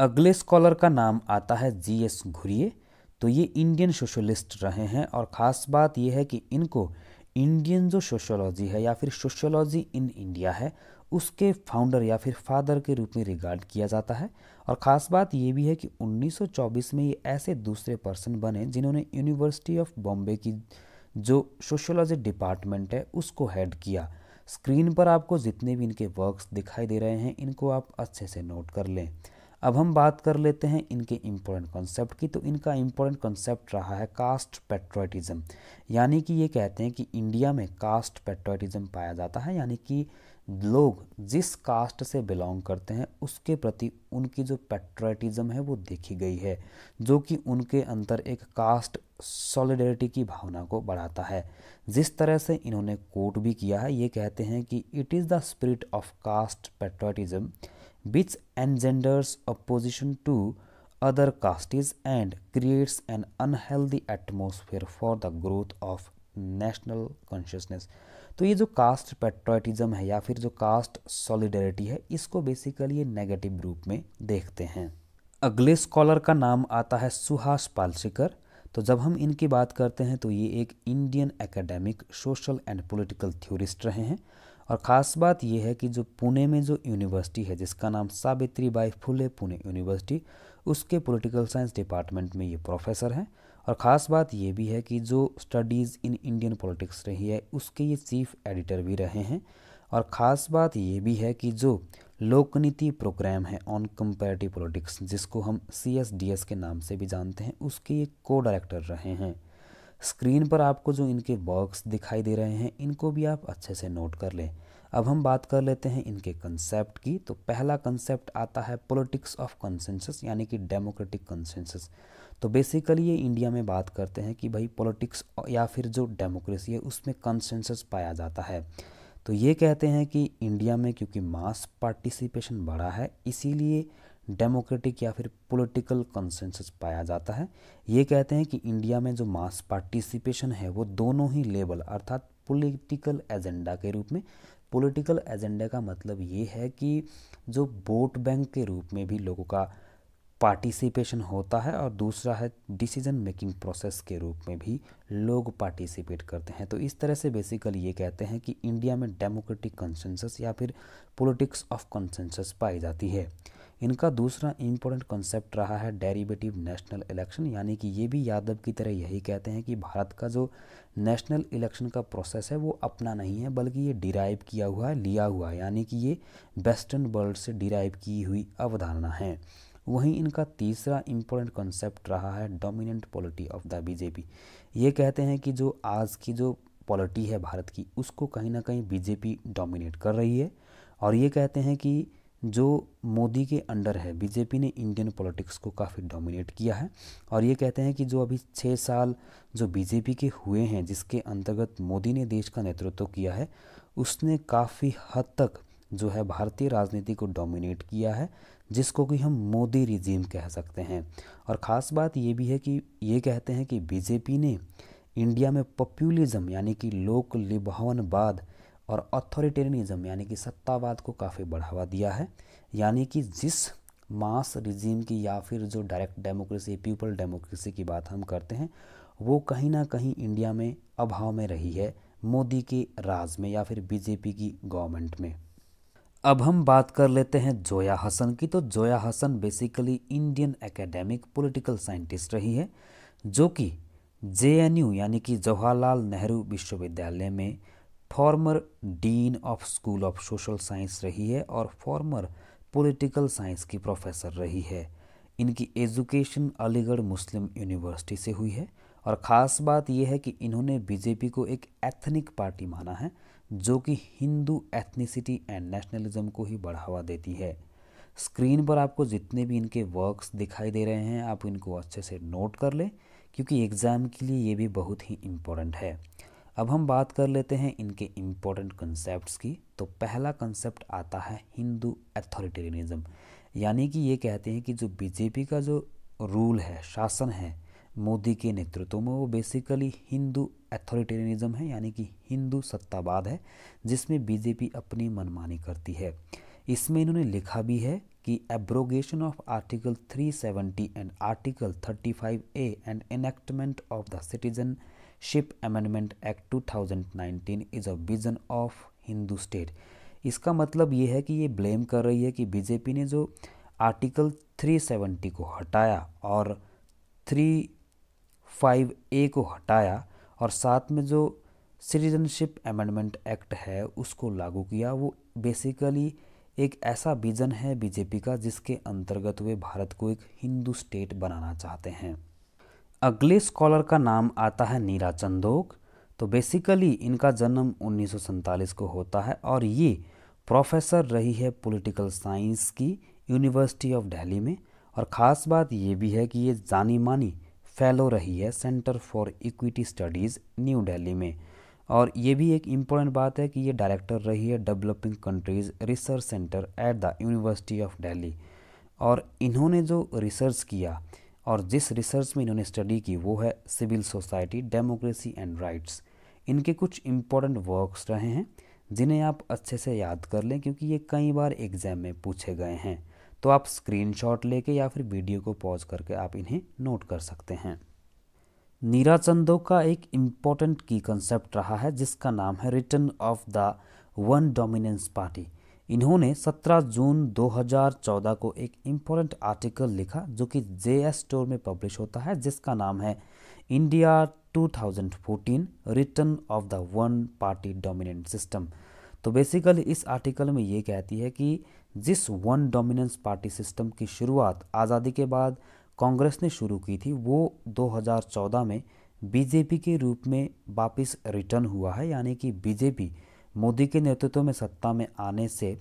अगले स्कॉलर का नाम आता है जी एस घुरिए तो ये इंडियन सोशलिस्ट रहे हैं और ख़ास बात यह है कि इनको इंडियन जो सोशोलॉजी है या फिर सोशोलॉजी इन इंडिया है उसके फाउंडर या फिर फादर के रूप में रिगार्ड किया जाता है और ख़ास बात यह भी है कि 1924 में ये ऐसे दूसरे पर्सन बने जिन्होंने यूनिवर्सिटी ऑफ बॉम्बे की जो सोशोलॉजी डिपार्टमेंट है उसको हेड किया स्क्रीन पर आपको जितने भी इनके वर्क्स दिखाई दे रहे हैं इनको आप अच्छे से नोट कर लें अब हम बात कर लेते हैं इनके इम्पोर्टेंट कॉन्सेप्ट की तो इनका इम्पोर्टेंट कॉन्सेप्ट रहा है कास्ट पेट्रोटिज़म यानी कि ये कहते हैं कि इंडिया में कास्ट पेट्रोटिज़म पाया जाता है यानी कि लोग जिस कास्ट से बिलोंग करते हैं उसके प्रति उनकी जो पेट्रोटिज़म है वो देखी गई है जो कि उनके अंदर एक कास्ट सॉलिडरिटी की भावना को बढ़ाता है जिस तरह से इन्होंने कोट भी किया है ये कहते हैं कि it is the spirit of caste patriotism which engenders opposition to other castes and creates an unhealthy atmosphere for the growth of national consciousness तो ये जो कास्ट पेट्रोटिज़म है या फिर जो कास्ट सॉलिडरिटी है इसको बेसिकली ये नेगेटिव रूप में देखते हैं अगले स्कॉलर का नाम आता है सुहास पालशिकर तो जब हम इनकी बात करते हैं तो ये एक Indian academic social and political theorist रहे हैं और ख़ास बात यह है कि जो पुणे में जो यूनिवर्सिटी है जिसका नाम सावित्री बाई फुले पुणे यूनिवर्सिटी उसके पॉलिटिकल साइंस डिपार्टमेंट में ये प्रोफेसर हैं और ख़ास बात यह भी है कि जो स्टडीज़ इन इंडियन पॉलिटिक्स रही है उसके ये चीफ एडिटर भी रहे हैं और ख़ास बात ये भी है कि जो लोकनीति प्रोग्राम है ऑन कंपेरेटिव पॉलिटिक्स जिसको हम सी एस डी एस के नाम से भी जानते हैं उसके ये को डायरेक्टर रहे हैं स्क्रीन पर आपको जो इनके वर्क्स दिखाई दे रहे हैं इनको भी आप अच्छे से नोट कर लें अब हम बात कर लेते हैं इनके कंसेप्ट की तो पहला कंसेप्ट आता है पॉलिटिक्स ऑफ कंसेंसस यानी कि डेमोक्रेटिक कंसेंसस तो बेसिकली ये इंडिया में बात करते हैं कि भाई पॉलिटिक्स या फिर जो डेमोक्रेसी है उसमें कंसेंसस पाया जाता है तो ये कहते हैं कि इंडिया में क्योंकि मास पार्टिसिपेशन बढ़ा है इसीलिए डेमोक्रेटिक या फिर पॉलिटिकल कंसेंसस पाया जाता है ये कहते हैं कि इंडिया में जो मास पार्टिसिपेशन है वो दोनों ही लेवल अर्थात पॉलिटिकल एजेंडा के रूप में पॉलिटिकल एजेंडा का मतलब ये है कि जो वोट बैंक के रूप में भी लोगों का पार्टिसिपेशन होता है और दूसरा है डिसीजन मेकिंग प्रोसेस के रूप में भी लोग पार्टिसिपेट करते हैं तो इस तरह से बेसिकली ये कहते हैं कि इंडिया में डेमोक्रेटिक कंसेंसस या फिर पॉलिटिक्स ऑफ कंसेंसस पाई जाती है इनका दूसरा इम्पोर्टेंट कॉन्सेप्ट रहा है डेरिवेटिव नेशनल इलेक्शन यानी कि ये भी यादव की तरह यही कहते हैं कि भारत का जो नेशनल इलेक्शन का प्रोसेस है वो अपना नहीं है बल्कि ये डिराइव किया हुआ है लिया हुआ है यानी कि ये वेस्टर्न वर्ल्ड से डिराइव की हुई अवधारणा है वहीं इनका तीसरा इम्पोर्टेंट कॉन्सेप्ट रहा है dominant polity of the BJP ये कहते हैं कि जो आज की जो पॉलिटी है भारत की उसको कहीं ना कहीं बीजेपी डोमिनेट कर रही है और ये कहते हैं कि जो मोदी के अंडर है बीजेपी ने इंडियन पॉलिटिक्स को काफ़ी डोमिनेट किया है और ये कहते हैं कि जो अभी छः साल जो बीजेपी के हुए हैं जिसके अंतर्गत मोदी ने देश का नेतृत्व किया है उसने काफ़ी हद तक जो है भारतीय राजनीति को डोमिनेट किया है जिसको कि हम मोदी रिजीम कह सकते हैं और ख़ास बात ये भी है कि ये कहते हैं कि बीजेपी ने इंडिया में पॉपुलिज्म यानी कि लोक लिभावनवाद और अथॉरिटेरियनिज्म यानी कि सत्तावाद को काफ़ी बढ़ावा दिया है यानी कि जिस मास रिजीम की या फिर जो डायरेक्ट डेमोक्रेसी पीपल डेमोक्रेसी की बात हम करते हैं वो कहीं ना कहीं इंडिया में अभाव में रही है मोदी के राज में या फिर बीजेपी की गवर्नमेंट में अब हम बात कर लेते हैं जोया हसन की तो Zoya Hasan basically Indian academic political scientist रही है जो कि जे यानी कि जवाहरलाल नेहरू विश्वविद्यालय में former dean of school of social science रही है और फॉर्मर पॉलिटिकल साइंस की प्रोफेसर रही है इनकी एजुकेशन अलीगढ़ मुस्लिम यूनिवर्सिटी से हुई है और ख़ास बात यह है कि इन्होंने बीजेपी को एक एथनिक पार्टी माना है जो कि हिंदू एथनिसिटी एंड नेशनलिज्म को ही बढ़ावा देती है स्क्रीन पर आपको जितने भी इनके वर्क्स दिखाई दे रहे हैं आप इनको अच्छे से नोट कर लें क्योंकि एग्ज़ाम के लिए ये भी बहुत ही इम्पोर्टेंट है अब हम बात कर लेते हैं इनके इम्पोर्टेंट कंसेप्ट्स की तो पहला कंसेप्ट आता है हिंदू एथोरिटेरियनिज़म यानी कि ये कहते हैं कि जो बीजेपी का जो रूल है शासन है मोदी के नेतृत्व में वो बेसिकली हिंदू एथोरिटेरियनिज्म है यानी कि हिंदू सत्तावाद है जिसमें बीजेपी अपनी मनमानी करती है इसमें इन्होंने लिखा भी है कि abrogation of article 370 and article 35 A and enactment of the citizenship amendment act 2019 is a vision of Hindu state इसका मतलब ये है कि ये ब्लेम कर रही है कि बीजेपी ने जो आर्टिकल 370 को हटाया और थ्री फाइव ए को हटाया और साथ में जो सिटीजनशिप अमेंडमेंट एक्ट है उसको लागू किया वो बेसिकली एक ऐसा विजन है बीजेपी का जिसके अंतर्गत वे भारत को एक हिंदू स्टेट बनाना चाहते हैं अगले स्कॉलर का नाम आता है नीरा चंदोक तो बेसिकली इनका जन्म उन्नीस को होता है और ये प्रोफेसर रही है पॉलिटिकल साइंस की यूनिवर्सिटी ऑफ दिल्ली में और ख़ास बात ये भी है कि ये जानी मानी फेलो रही है centre for equity studies new Delhi में और ये भी एक इम्पोर्टेंट बात है कि ये डायरेक्टर रही है developing countries research centre at the university of Delhi और इन्होंने जो रिसर्च किया और जिस रिसर्च में इन्होंने स्टडी की वो है civil society democracy and rights इनके कुछ इम्पोर्टेंट वर्क्स रहे हैं जिन्हें आप अच्छे से याद कर लें क्योंकि ये कई बार एग्ज़ाम में पूछे गए हैं तो आप स्क्रीनशॉट लेके या फिर वीडियो को पॉज करके आप इन्हें नोट कर सकते हैं नीरा चंदो का एक इम्पॉर्टेंट की कंसेप्ट रहा है जिसका नाम है return of the one dominance party इन्होंने 17 जून 2014 को एक इम्पोर्टेंट आर्टिकल लिखा जो कि जे एस स्टोर में पब्लिश होता है जिसका नाम है India 2014 return of the one party dominant system तो बेसिकली इस आर्टिकल में ये कहती है कि जिस वन डोमिनेंस पार्टी सिस्टम की शुरुआत आज़ादी के बाद कांग्रेस ने शुरू की थी वो 2014 में बीजेपी के रूप में वापस रिटर्न हुआ है यानी कि बीजेपी मोदी के नेतृत्व में सत्ता में आने से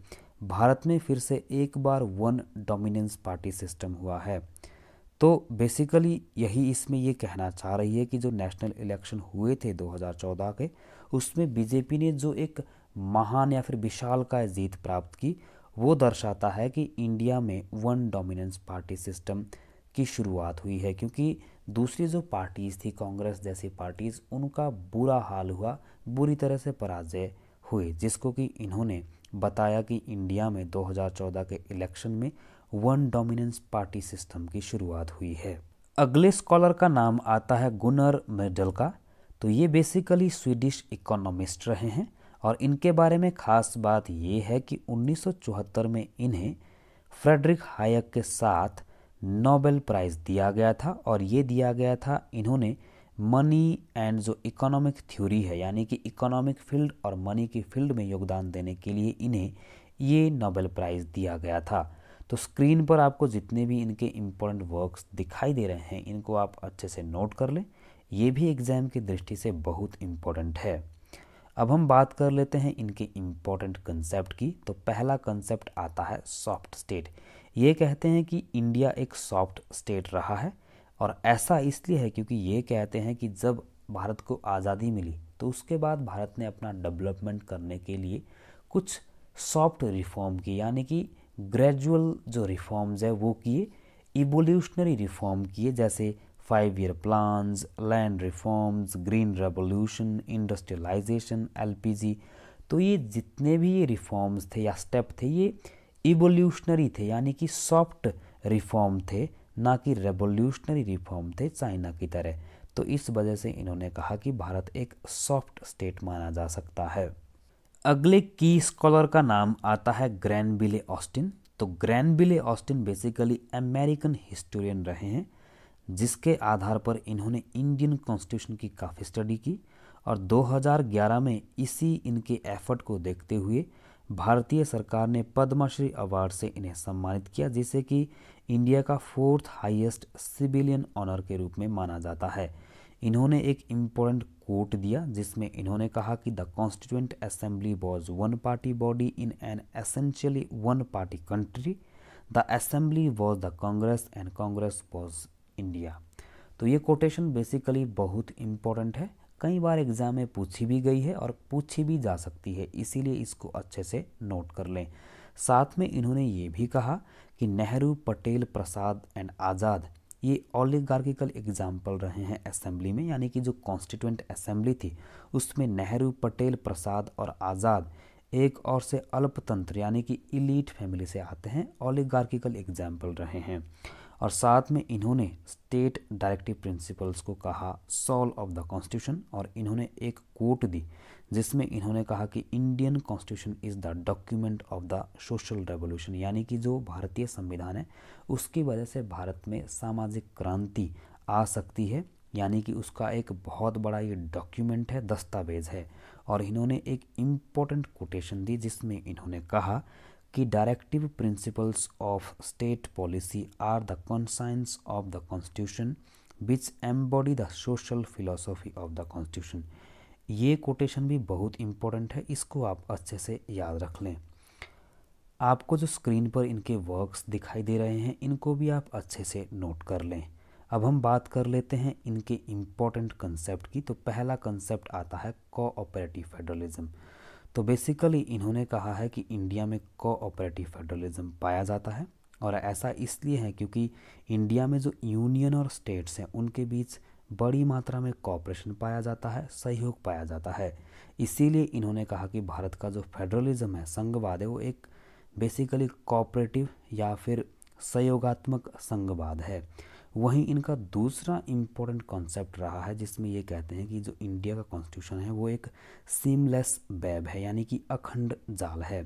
भारत में फिर से एक बार वन डोमिनेंस पार्टी सिस्टम हुआ है तो बेसिकली यही इसमें ये कहना चाह रही है कि जो नेशनल इलेक्शन हुए थे 2014 के उसमें बीजेपी ने जो एक महान या फिर विशाल का जीत प्राप्त की वो दर्शाता है कि इंडिया में वन डोमिनेंस पार्टी सिस्टम की शुरुआत हुई है क्योंकि दूसरी जो पार्टीज़ थी कांग्रेस जैसी पार्टीज़ उनका बुरा हाल हुआ बुरी तरह से पराजय हुए जिसको कि इन्होंने बताया कि इंडिया में 2014 के इलेक्शन में वन डोमिनेंस पार्टी सिस्टम की शुरुआत हुई है अगले स्कॉलर का नाम आता है गुनर मेडल का तो ये बेसिकली स्वीडिश इकोनॉमिस्ट रहे हैं और इनके बारे में खास बात ये है कि 1974 में इन्हें फ्रेडरिक हायक के साथ नोबेल प्राइज़ दिया गया था और ये दिया गया था इन्होंने मनी एंड जो इकोनॉमिक थ्योरी है यानी कि इकोनॉमिक फील्ड और मनी की फील्ड में योगदान देने के लिए इन्हें ये नोबेल प्राइज़ दिया गया था तो स्क्रीन पर आपको जितने भी इनके इम्पोर्टेंट वर्क्स दिखाई दे रहे हैं इनको आप अच्छे से नोट कर लें ये भी एग्ज़ाम की दृष्टि से बहुत इम्पोर्टेंट है अब हम बात कर लेते हैं इनके इम्पोर्टेंट कंसेप्ट की तो पहला कंसेप्ट आता है सॉफ्ट स्टेट ये कहते हैं कि इंडिया एक सॉफ्ट स्टेट रहा है और ऐसा इसलिए है क्योंकि ये कहते हैं कि जब भारत को आज़ादी मिली तो उसके बाद भारत ने अपना डेवलपमेंट करने के लिए कुछ सॉफ्ट रिफॉर्म किए यानी कि ग्रेजुअल जो रिफॉर्म्स है वो किए इवोल्यूशनरी रिफॉर्म किए जैसे five year plans, land reforms, green revolution, industrialization, LPG तो ये जितने भी ये रिफॉर्म्स थे या स्टेप थे ये इवोल्यूशनरी थे यानी कि सॉफ्ट रिफॉर्म थे ना कि रेवोल्यूशनरी रिफॉर्म थे चाइना की तरह तो इस वजह से इन्होंने कहा कि भारत एक सॉफ्ट स्टेट माना जा सकता है अगले की स्कॉलर का नाम आता है ग्रैंड बिले ऑस्टिन तो ग्रैंड बिले ऑस्टिन बेसिकली अमेरिकन हिस्टोरियन रहे हैं जिसके आधार पर इन्होंने इंडियन कॉन्स्टिट्यूशन की काफ़ी स्टडी की और 2011 में इसी इनके एफर्ट को देखते हुए भारतीय सरकार ने पद्मश्री अवार्ड से इन्हें सम्मानित किया जिसे कि इंडिया का फोर्थ हाईएस्ट सिविलियन ऑनर के रूप में माना जाता है इन्होंने एक इम्पोर्टेंट कोट दिया जिसमें इन्होंने कहा कि the constituent assembly was one party body in an essentially one party country the assembly was the Congress and Congress was India तो ये कोटेशन बेसिकली बहुत इम्पोर्टेंट है कई बार एग्ज़ाम में पूछी भी गई है और पूछी भी जा सकती है इसीलिए इसको अच्छे से नोट कर लें साथ में इन्होंने ये भी कहा कि नेहरू पटेल प्रसाद एंड आज़ाद ये ऑलिगार्किकल एग्जाम्पल रहे हैं असेंबली में यानी कि जो कॉन्स्टिट्यूंट असेंबली थी उसमें नेहरू पटेल प्रसाद और आज़ाद एक और से अल्पतंत्र यानी कि इलीट फैमिली से आते हैं ऑलिगार्किकल एग्जाम्पल रहे हैं और साथ में इन्होंने स्टेट डायरेक्टिव प्रिंसिपल्स को कहा सॉल ऑफ द कॉन्स्टिट्यूशन और इन्होंने एक कोट दी जिसमें इन्होंने कहा कि Indian constitution is the document of the social revolution यानी कि जो भारतीय संविधान है उसकी वजह से भारत में सामाजिक क्रांति आ सकती है यानी कि उसका एक बहुत बड़ा ये डॉक्यूमेंट है दस्तावेज़ है और इन्होंने एक इम्पोर्टेंट कोटेशन दी जिसमें इन्होंने कहा कि directive principles of state policy are the conscience of the constitution which embody the social philosophy of the constitution ये कोटेशन भी बहुत इंपॉर्टेंट है इसको आप अच्छे से याद रख लें आपको जो स्क्रीन पर इनके वर्क्स दिखाई दे रहे हैं इनको भी आप अच्छे से नोट कर लें अब हम बात कर लेते हैं इनके इम्पोर्टेंट कंसेप्ट की तो पहला कंसेप्ट आता है कोऑपरेटिव फेडरलिज्म तो बेसिकली इन्होंने कहा है कि इंडिया में कोऑपरेटिव फेडरलिज्म पाया जाता है और ऐसा इसलिए है क्योंकि इंडिया में जो यूनियन और स्टेट्स हैं उनके बीच बड़ी मात्रा में कॉपरेशन पाया जाता है सहयोग पाया जाता है इसीलिए इन्होंने कहा कि भारत का जो फेडरलिज्म है संघवाद है वो एक बेसिकली कॉपरेटिव या फिर सहयोगात्मक संघवाद है वहीं इनका दूसरा इम्पोर्टेंट कॉन्सेप्ट रहा है जिसमें ये कहते हैं कि जो इंडिया का कॉन्स्टिट्यूशन है वो एक सीमलेस वेब है यानी कि अखंड जाल है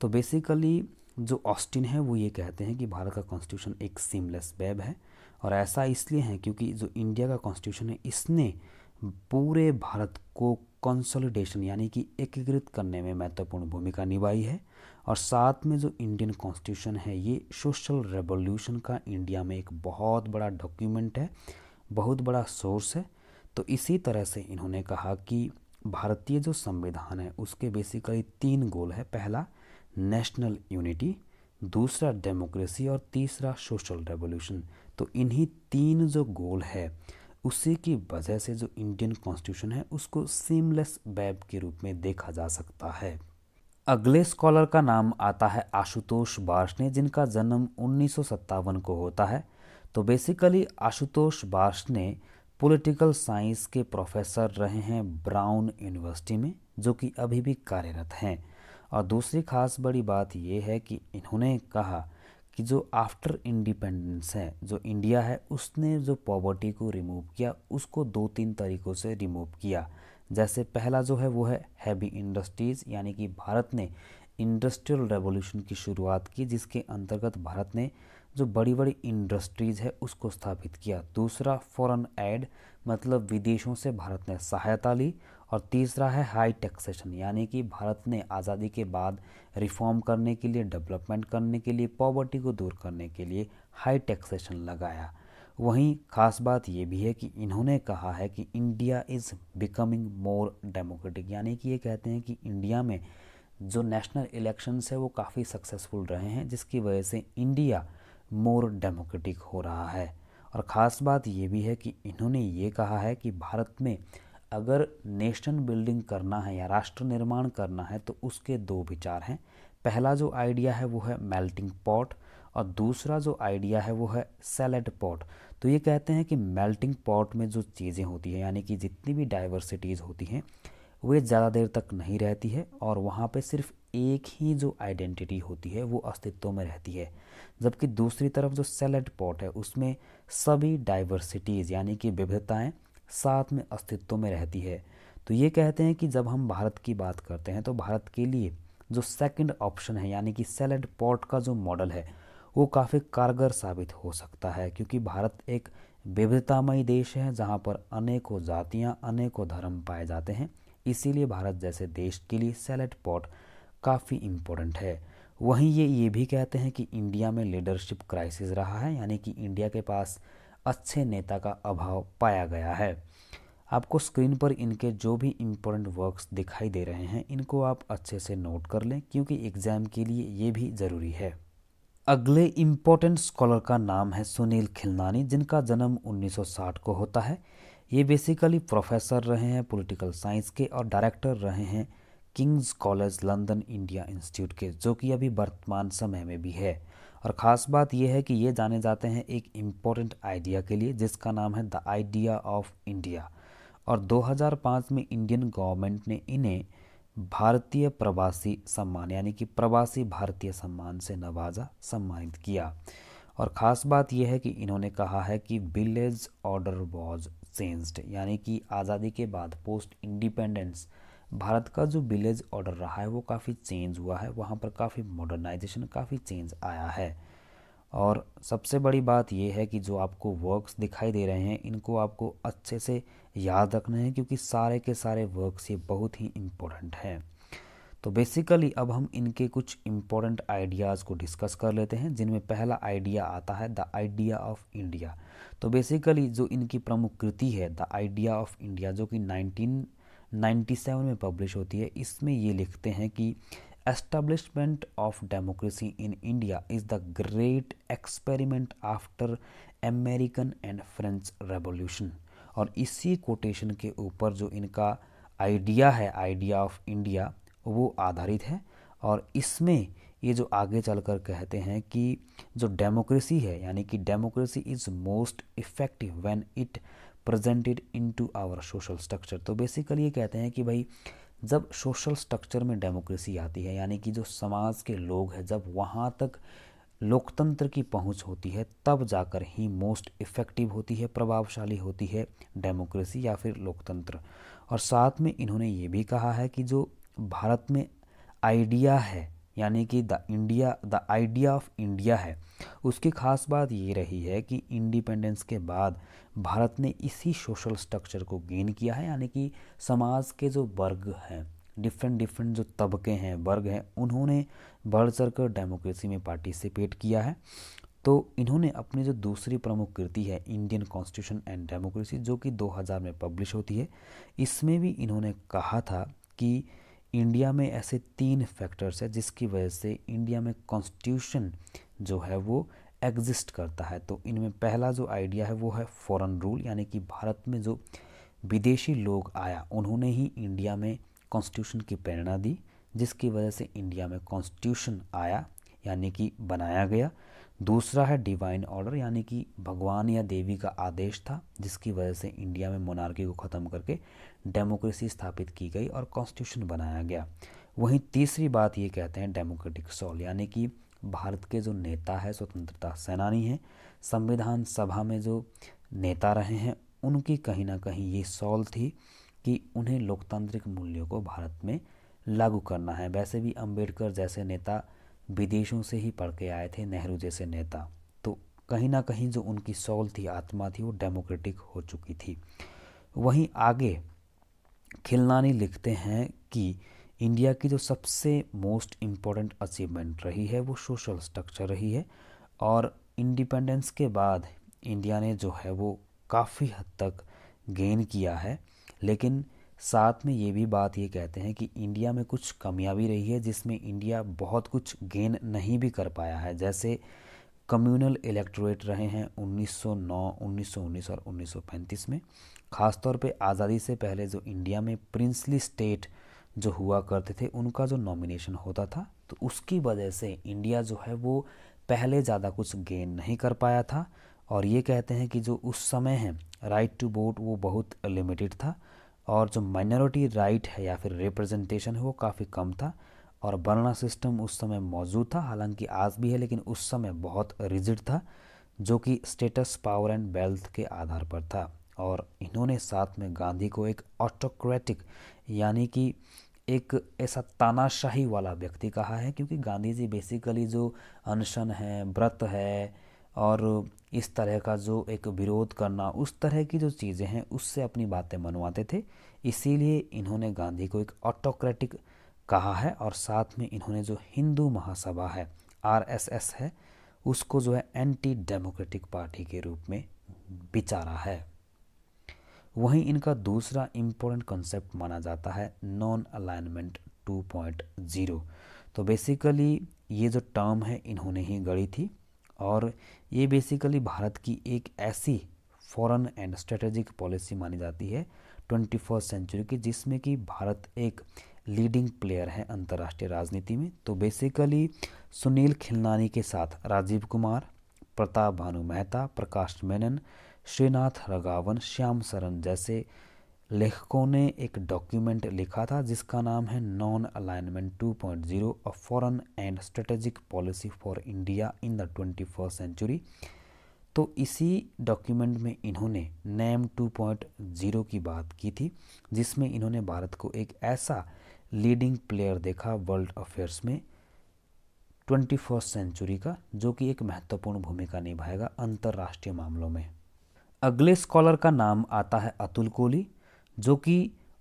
तो बेसिकली जो ऑस्टिन है वो ये कहते हैं कि भारत का कॉन्स्टिट्यूशन एक सीमलेस वेब है और ऐसा इसलिए है क्योंकि जो इंडिया का कॉन्स्टिट्यूशन है इसने पूरे भारत को कंसोलिडेशन यानी कि एकीकृत करने में महत्वपूर्ण भूमिका निभाई है और साथ में जो इंडियन कॉन्स्टिट्यूशन है ये सोशल रेवोल्यूशन का इंडिया में एक बहुत बड़ा डॉक्यूमेंट है बहुत बड़ा सोर्स है तो इसी तरह से इन्होंने कहा कि भारतीय जो संविधान है उसके बेसिकली तीन गोल है पहला नेशनल यूनिटी दूसरा डेमोक्रेसी और तीसरा सोशल रेवोल्यूशन तो इन्हीं तीन जो गोल है उसी की वजह से जो इंडियन कॉन्स्टिट्यूशन है उसको सीमलेस वेब के रूप में देखा जा सकता है अगले स्कॉलर का नाम आता है आशुतोष बार्षण जिनका जन्म उन्नीस को होता है तो basically Ashutosh Varshney political science के प्रोफेसर रहे हैं ब्राउन यूनिवर्सिटी में जो कि अभी भी कार्यरत हैं और दूसरी खास बड़ी बात यह है कि इन्होंने कहा कि जो आफ्टर इंडिपेंडेंस है जो इंडिया है उसने जो पॉवर्टी को रिमूव किया उसको दो तीन तरीक़ों से रिमूव किया जैसे पहला जो है वो है हैवी इंडस्ट्रीज़ यानी कि भारत ने इंडस्ट्रियल रेवोल्यूशन की शुरुआत की जिसके अंतर्गत भारत ने जो बड़ी बड़ी इंडस्ट्रीज़ है उसको स्थापित किया दूसरा फॉरेन एड मतलब विदेशों से भारत ने सहायता ली और तीसरा है हाई टैक्सेशन यानी कि भारत ने आज़ादी के बाद रिफॉर्म करने के लिए डेवलपमेंट करने के लिए पॉवर्टी को दूर करने के लिए हाई टैक्सेशन लगाया वहीं खास बात यह भी है कि इन्होंने कहा है कि India is becoming more democratic यानी कि ये कहते हैं कि इंडिया में जो नेशनल इलेक्शंस है वो काफ़ी सक्सेसफुल रहे हैं जिसकी वजह से इंडिया मोर डेमोक्रेटिक हो रहा है और ख़ास बात यह भी है कि इन्होंने ये कहा है कि भारत में अगर नेशन बिल्डिंग करना है या राष्ट्र निर्माण करना है तो उसके दो विचार हैं पहला जो आइडिया है वो है मेल्टिंग पॉट और दूसरा जो आइडिया है वो है सैलड पॉट तो ये कहते हैं कि मेल्टिंग पॉट में जो चीज़ें होती हैं यानी कि जितनी भी डाइवर्सिटीज़ होती हैं वे ज़्यादा देर तक नहीं रहती है और वहाँ पे सिर्फ एक ही जो आइडेंटिटी होती है वो अस्तित्व में रहती है जबकि दूसरी तरफ जो सैलड पॉट है उसमें सभी डाइवर्सिटीज़ यानी कि विविधताएँ साथ में अस्तित्व में रहती है तो ये कहते हैं कि जब हम भारत की बात करते हैं तो भारत के लिए जो सेकंड ऑप्शन है यानी कि सैलड पॉट का जो मॉडल है वो काफ़ी कारगर साबित हो सकता है क्योंकि भारत एक विविधतामयी देश है जहाँ पर अनेकों जातियाँ अनेकों धर्म पाए जाते हैं इसीलिए भारत जैसे देश के लिए सेलेट पॉट काफ़ी इम्पोर्टेंट है वहीं ये ये भी कहते हैं कि इंडिया में लीडरशिप क्राइसिस रहा है यानी कि इंडिया के पास अच्छे नेता का अभाव पाया गया है आपको स्क्रीन पर इनके जो भी इम्पोर्टेंट वर्क्स दिखाई दे रहे हैं इनको आप अच्छे से नोट कर लें क्योंकि एग्ज़ाम के लिए ये भी ज़रूरी है अगले इम्पोर्टेंट स्कॉलर का नाम है सुनील खिलनानी जिनका जन्म 1960 को होता है ये बेसिकली प्रोफेसर रहे हैं पॉलिटिकल साइंस के और डायरेक्टर रहे हैं King's College London India institute के जो कि अभी वर्तमान समय में भी है और ख़ास बात यह है कि ये जाने जाते हैं एक इम्पोर्टेंट आइडिया के लिए जिसका नाम है द आइडिया ऑफ इंडिया और 2005 में इंडियन गवर्नमेंट ने इन्हें भारतीय प्रवासी सम्मान यानी कि प्रवासी भारतीय सम्मान से नवाजा सम्मानित किया और ख़ास बात यह है कि इन्होंने कहा है कि विलेज ऑर्डर वॉज चेंज्ड यानी कि आज़ादी के बाद पोस्ट इंडिपेंडेंस भारत का जो विलेज ऑर्डर रहा है वो काफ़ी चेंज हुआ है वहाँ पर काफ़ी मॉडर्नाइजेशन काफ़ी चेंज आया है और सबसे बड़ी बात यह है कि जो आपको वर्क्स दिखाई दे रहे हैं इनको आपको अच्छे से याद रखना है क्योंकि सारे के सारे वर्क्स ये बहुत ही इम्पोर्टेंट हैं तो बेसिकली अब हम इनके कुछ इम्पोर्टेंट आइडियाज़ को डिस्कस कर लेते हैं जिनमें पहला आइडिया आता है द आइडिया ऑफ इंडिया तो बेसिकली जो इनकी प्रमुख कृति है द आइडिया ऑफ इंडिया जो कि 1997 में पब्लिश होती है इसमें ये लिखते हैं कि establishment of democracy in India is the great experiment after American and French revolution और इसी कोटेशन के ऊपर जो इनका आइडिया है आइडिया ऑफ इंडिया वो आधारित है और इसमें ये जो आगे चलकर कहते हैं कि जो डेमोक्रेसी है यानी कि democracy is most effective when it presented into our social structure तो बेसिकली ये कहते हैं कि भाई जब सोशल स्ट्रक्चर में डेमोक्रेसी आती है यानी कि जो समाज के लोग हैं जब वहाँ तक लोकतंत्र की पहुंच होती है तब जाकर ही मोस्ट इफ़ेक्टिव होती है प्रभावशाली होती है डेमोक्रेसी या फिर लोकतंत्र और साथ में इन्होंने ये भी कहा है कि जो भारत में आइडिया है यानी कि the India the idea of India है उसकी खास बात ये रही है कि इंडिपेंडेंस के बाद भारत ने इसी सोशल स्ट्रक्चर को गेन किया है यानी कि समाज के जो वर्ग हैं डिफरेंट डिफरेंट जो तबके हैं वर्ग हैं उन्होंने बढ़ चढ़ कर डेमोक्रेसी में पार्टिसिपेट किया है तो इन्होंने अपनी जो दूसरी प्रमुख कृति है इंडियन कॉन्स्टिट्यूशन एंड डेमोक्रेसी जो कि 2000 में पब्लिश होती है इसमें भी इन्होंने कहा था कि इंडिया में ऐसे तीन फैक्टर्स है जिसकी वजह से इंडिया में कॉन्स्टिट्यूशन जो है वो एग्जिस्ट करता है तो इनमें पहला जो आइडिया है वो है फॉरेन रूल यानी कि भारत में जो विदेशी लोग आया उन्होंने ही इंडिया में कॉन्स्टिट्यूशन की प्रेरणा दी जिसकी वजह से इंडिया में कॉन्स्टिट्यूशन आया यानी कि बनाया गया दूसरा है डिवाइन ऑर्डर यानी कि भगवान या देवी का आदेश था जिसकी वजह से इंडिया में मोनार्की को ख़त्म करके डेमोक्रेसी स्थापित की गई और कॉन्स्टिट्यूशन बनाया गया वहीं तीसरी बात ये कहते हैं डेमोक्रेटिक सॉल यानी कि भारत के जो नेता है स्वतंत्रता सेनानी हैं संविधान सभा में जो नेता रहे हैं उनकी कहीं ना कहीं ये सॉल थी कि उन्हें लोकतांत्रिक मूल्यों को भारत में लागू करना है वैसे भी अंबेडकर जैसे नेता विदेशों से ही पढ़ के आए थे नेहरू जैसे नेता तो कहीं ना कहीं जो उनकी सौल थी आत्मा थी वो डेमोक्रेटिक हो चुकी थी वहीं आगे खिलनानी लिखते हैं कि इंडिया की जो सबसे मोस्ट इम्पोर्टेंट अचीवमेंट रही है वो सोशल स्ट्रक्चर रही है और इंडिपेंडेंस के बाद इंडिया ने जो है वो काफ़ी हद तक गेन किया है लेकिन साथ में ये भी बात ये कहते हैं कि इंडिया में कुछ कमियाँ भी रही है जिसमें इंडिया बहुत कुछ गेन नहीं भी कर पाया है जैसे कम्युनल इलेक्ट्रोरेट रहे हैं 1909, 1919 और 1935 में ख़ासतौर पे आज़ादी से पहले जो इंडिया में प्रिंसली स्टेट जो हुआ करते थे उनका जो नॉमिनेशन होता था तो उसकी वजह से इंडिया जो है वो पहले ज़्यादा कुछ गेन नहीं कर पाया था और ये कहते हैं कि जो उस समय है राइट टू वोट वो बहुत लिमिटेड था और जो माइनॉरिटी राइट है या फिर रिप्रेजेंटेशन है वो काफ़ी कम था और बर्ना सिस्टम उस समय मौजूद था हालांकि आज भी है लेकिन उस समय बहुत रिजिड था जो कि स्टेटस पावर एंड वेल्थ के आधार पर था और इन्होंने साथ में गांधी को एक ऑटोक्रेटिक यानी कि एक ऐसा तानाशाही वाला व्यक्ति कहा है क्योंकि गांधी जी बेसिकली जो अनशन है व्रत है और इस तरह का जो एक विरोध करना उस तरह की जो चीज़ें हैं उससे अपनी बातें मनवाते थे इसीलिए इन्होंने गांधी को एक ऑटोक्रेटिक कहा है और साथ में इन्होंने जो हिंदू महासभा है आरएसएस है उसको जो है एंटी डेमोक्रेटिक पार्टी के रूप में बिचारा है वहीं इनका दूसरा इम्पोर्टेंट कॉन्सेप्ट माना जाता है नॉन अलाइनमेंट 2.0 तो बेसिकली ये जो टर्म है इन्होंने ही गढ़ी थी और ये बेसिकली भारत की एक ऐसी फॉरेन एंड स्ट्रेटेजिक पॉलिसी मानी जाती है ट्वेंटी फर्स्ट सेंचुरी की जिसमें कि भारत एक लीडिंग प्लेयर है अंतर्राष्ट्रीय राजनीति में तो बेसिकली सुनील खिलनानी के साथ राजीव कुमार प्रताप भानु मेहता प्रकाश मेनन श्रीनाथ रगावन श्याम सरन जैसे लेखकों ने एक डॉक्यूमेंट लिखा था जिसका नाम है non alignment 2.0 a foreign and strategic policy for India in the twenty first century तो इसी डॉक्यूमेंट में इन्होंने नैम 2.0 की बात की थी जिसमें इन्होंने भारत को एक ऐसा लीडिंग प्लेयर देखा वर्ल्ड अफेयर्स में ट्वेंटी फर्स्ट सेंचुरी का जो कि एक महत्वपूर्ण भूमिका निभाएगा अंतर्राष्ट्रीय मामलों में अगले स्कॉलर का नाम आता है अतुल कोहली जो कि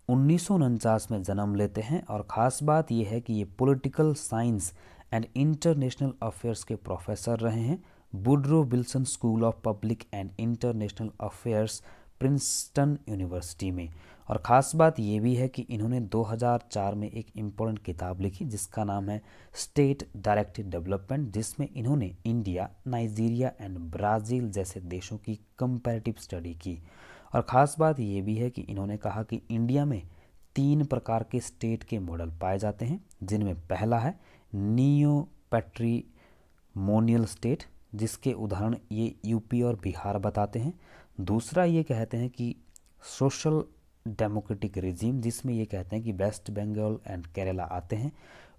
उन्नीस में जन्म लेते हैं और ख़ास बात यह है कि ये political science and international affairs के प्रोफेसर रहे हैं Woodrow Wilson school of public and international affairs Princeton university में और ख़ास बात यह भी है कि इन्होंने 2004 में एक इम्पोर्टेंट किताब लिखी जिसका नाम है स्टेट डायरेक्टेड डेवलपमेंट जिसमें इन्होंने इंडिया नाइजीरिया एंड ब्राज़ील जैसे देशों की कंपेरेटिव स्टडी की और ख़ास बात ये भी है कि इन्होंने कहा कि इंडिया में तीन प्रकार के स्टेट के मॉडल पाए जाते हैं जिनमें पहला है नियो पैट्रीमोनियल स्टेट जिसके उदाहरण ये यूपी और बिहार बताते हैं दूसरा ये कहते हैं कि सोशल डेमोक्रेटिक रिजीम जिसमें ये कहते हैं कि वेस्ट बंगाल एंड केरला आते हैं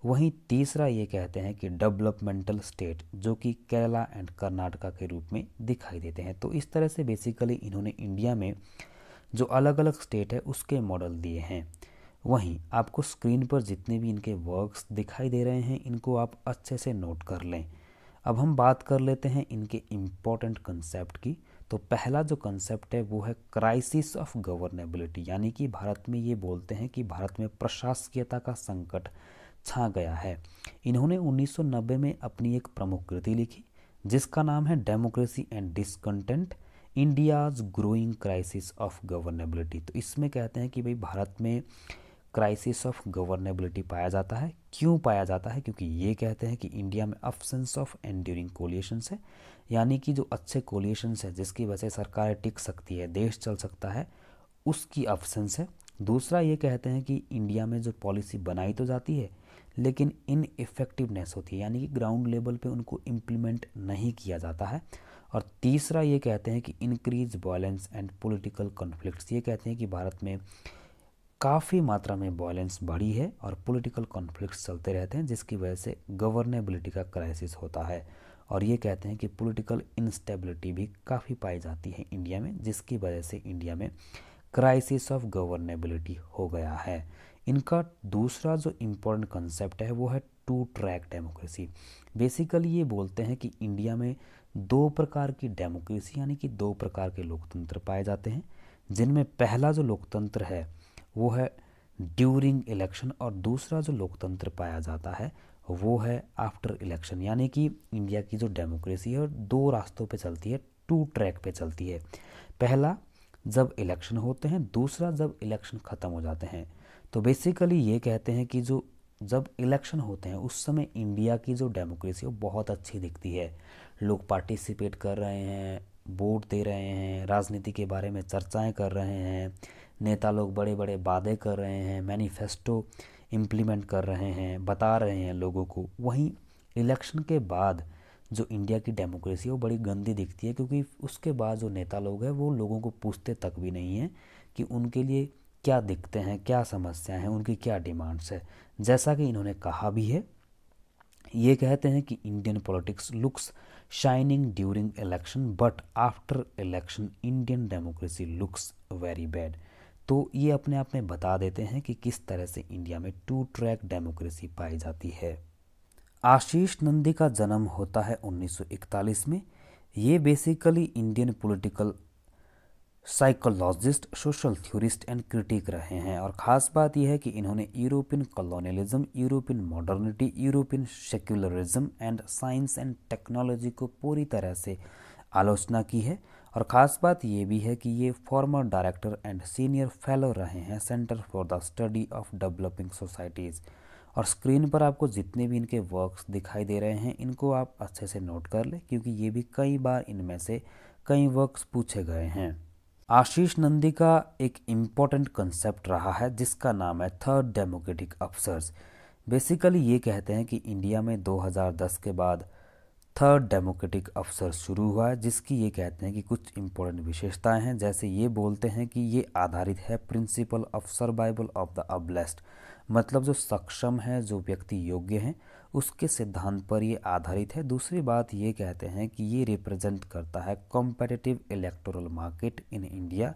वहीं तीसरा ये कहते हैं कि डेवलपमेंटल स्टेट जो कि केरला एंड कर्नाटका के रूप में दिखाई देते हैं तो इस तरह से बेसिकली इन्होंने इंडिया में जो अलग अलग स्टेट है उसके मॉडल दिए हैं वहीं आपको स्क्रीन पर जितने भी इनके वर्क्स दिखाई दे रहे हैं इनको आप अच्छे से नोट कर लें अब हम बात कर लेते हैं इनके इम्पॉर्टेंट कंसेप्ट की तो पहला जो कंसेप्ट है वो है क्राइसिस ऑफ गवर्नेबिलिटी यानी कि भारत में ये बोलते हैं कि भारत में प्रशासकीयता का संकट छा गया है इन्होंने 1990 में अपनी एक प्रमुख कृति लिखी जिसका नाम है democracy and discontent India's growing crisis of governability तो इसमें कहते हैं कि भाई भारत में क्राइसिस ऑफ गवर्नेबिलिटी पाया जाता है क्यों पाया जाता है क्योंकि ये कहते हैं कि इंडिया में अपसेंस ऑफ एंड्यूरिंग कोलिएशंस है यानी कि जो अच्छे कोलिएशंस है जिसकी वजह से सरकार टिक सकती है देश चल सकता है उसकी अपसेंस है दूसरा ये कहते हैं कि इंडिया में जो पॉलिसी बनाई तो जाती है लेकिन इन इफ़ेक्टिवनेस होती है यानी कि ग्राउंड लेवल पे उनको इम्प्लीमेंट नहीं किया जाता है और तीसरा ये कहते हैं कि increase violence and political conflicts ये कहते हैं कि भारत में काफ़ी मात्रा में वायलेंस बढ़ी है और पॉलिटिकल कॉन्फ्लिक्ट्स चलते रहते हैं जिसकी वजह से गवर्नेबिलिटी का क्राइसिस होता है और ये कहते हैं कि पॉलिटिकल इंस्टेबिलिटी भी काफ़ी पाई जाती है इंडिया में जिसकी वजह से इंडिया में क्राइसिस ऑफ गवर्नेबिलिटी हो गया है इनका दूसरा जो इम्पोर्टेंट कंसेप्ट है वो है टू ट्रैक डेमोक्रेसी बेसिकली ये बोलते हैं कि इंडिया में दो प्रकार की डेमोक्रेसी यानी कि दो प्रकार के लोकतंत्र पाए जाते हैं जिनमें पहला जो लोकतंत्र है वो है ड्यूरिंग इलेक्शन और दूसरा जो लोकतंत्र पाया जाता है वो है आफ्टर इलेक्शन यानी कि इंडिया की जो डेमोक्रेसी है दो रास्तों पे चलती है टू ट्रैक पे चलती है पहला जब इलेक्शन होते हैं दूसरा जब इलेक्शन ख़त्म हो जाते हैं तो बेसिकली ये कहते हैं कि जो जब इलेक्शन होते हैं उस समय इंडिया की जो डेमोक्रेसी वो बहुत अच्छी दिखती है लोग पार्टिसिपेट कर रहे हैं वोट दे रहे हैं राजनीति के बारे में चर्चाएं कर रहे हैं नेता लोग बड़े बड़े वादे कर रहे हैं मैनिफेस्टो इम्प्लीमेंट कर रहे हैं बता रहे हैं लोगों को वहीं इलेक्शन के बाद जो इंडिया की डेमोक्रेसी है वो बड़ी गंदी दिखती है क्योंकि उसके बाद जो नेता लोग हैं वो लोगों को पूछते तक भी नहीं हैं कि उनके लिए क्या दिखते हैं क्या समस्याएं हैं उनकी क्या डिमांड्स है जैसा कि इन्होंने कहा भी है ये कहते हैं कि Indian politics looks shining during election but after election Indian democracy looks very bad तो ये अपने आप में बता देते हैं कि किस तरह से इंडिया में टू ट्रैक डेमोक्रेसी पाई जाती है आशीष नंदी का जन्म होता है 1941 में ये basically Indian political psychologist social theorist and critic रहे हैं और ख़ास बात यह है कि इन्होंने European colonialism European modernity European secularism and science and technology को पूरी तरह से आलोचना की है और ख़ास बात ये भी है कि ये former director and senior fellow रहे हैं centre for the study of developing societies और स्क्रीन पर आपको जितने भी इनके वर्क्स दिखाई दे रहे हैं इनको आप अच्छे से नोट कर लें क्योंकि ये भी कई बार इनमें से कई वर्क्स पूछे गए हैं आशीष नंदी का एक इम्पॉर्टेंट कंसेप्ट रहा है जिसका नाम है थर्ड डेमोक्रेटिक अफसर्स बेसिकली ये कहते हैं कि इंडिया में 2010 के बाद थर्ड डेमोक्रेटिक अफसर शुरू हुआ है जिसकी ये कहते हैं कि कुछ इम्पोर्टेंट विशेषताएं हैं जैसे ये बोलते हैं कि ये आधारित है principle of survival of the ablest मतलब जो सक्षम है जो व्यक्ति योग्य हैं उसके सिद्धांत पर ये आधारित है दूसरी बात ये कहते हैं कि ये रिप्रेजेंट करता है competitive electoral market in India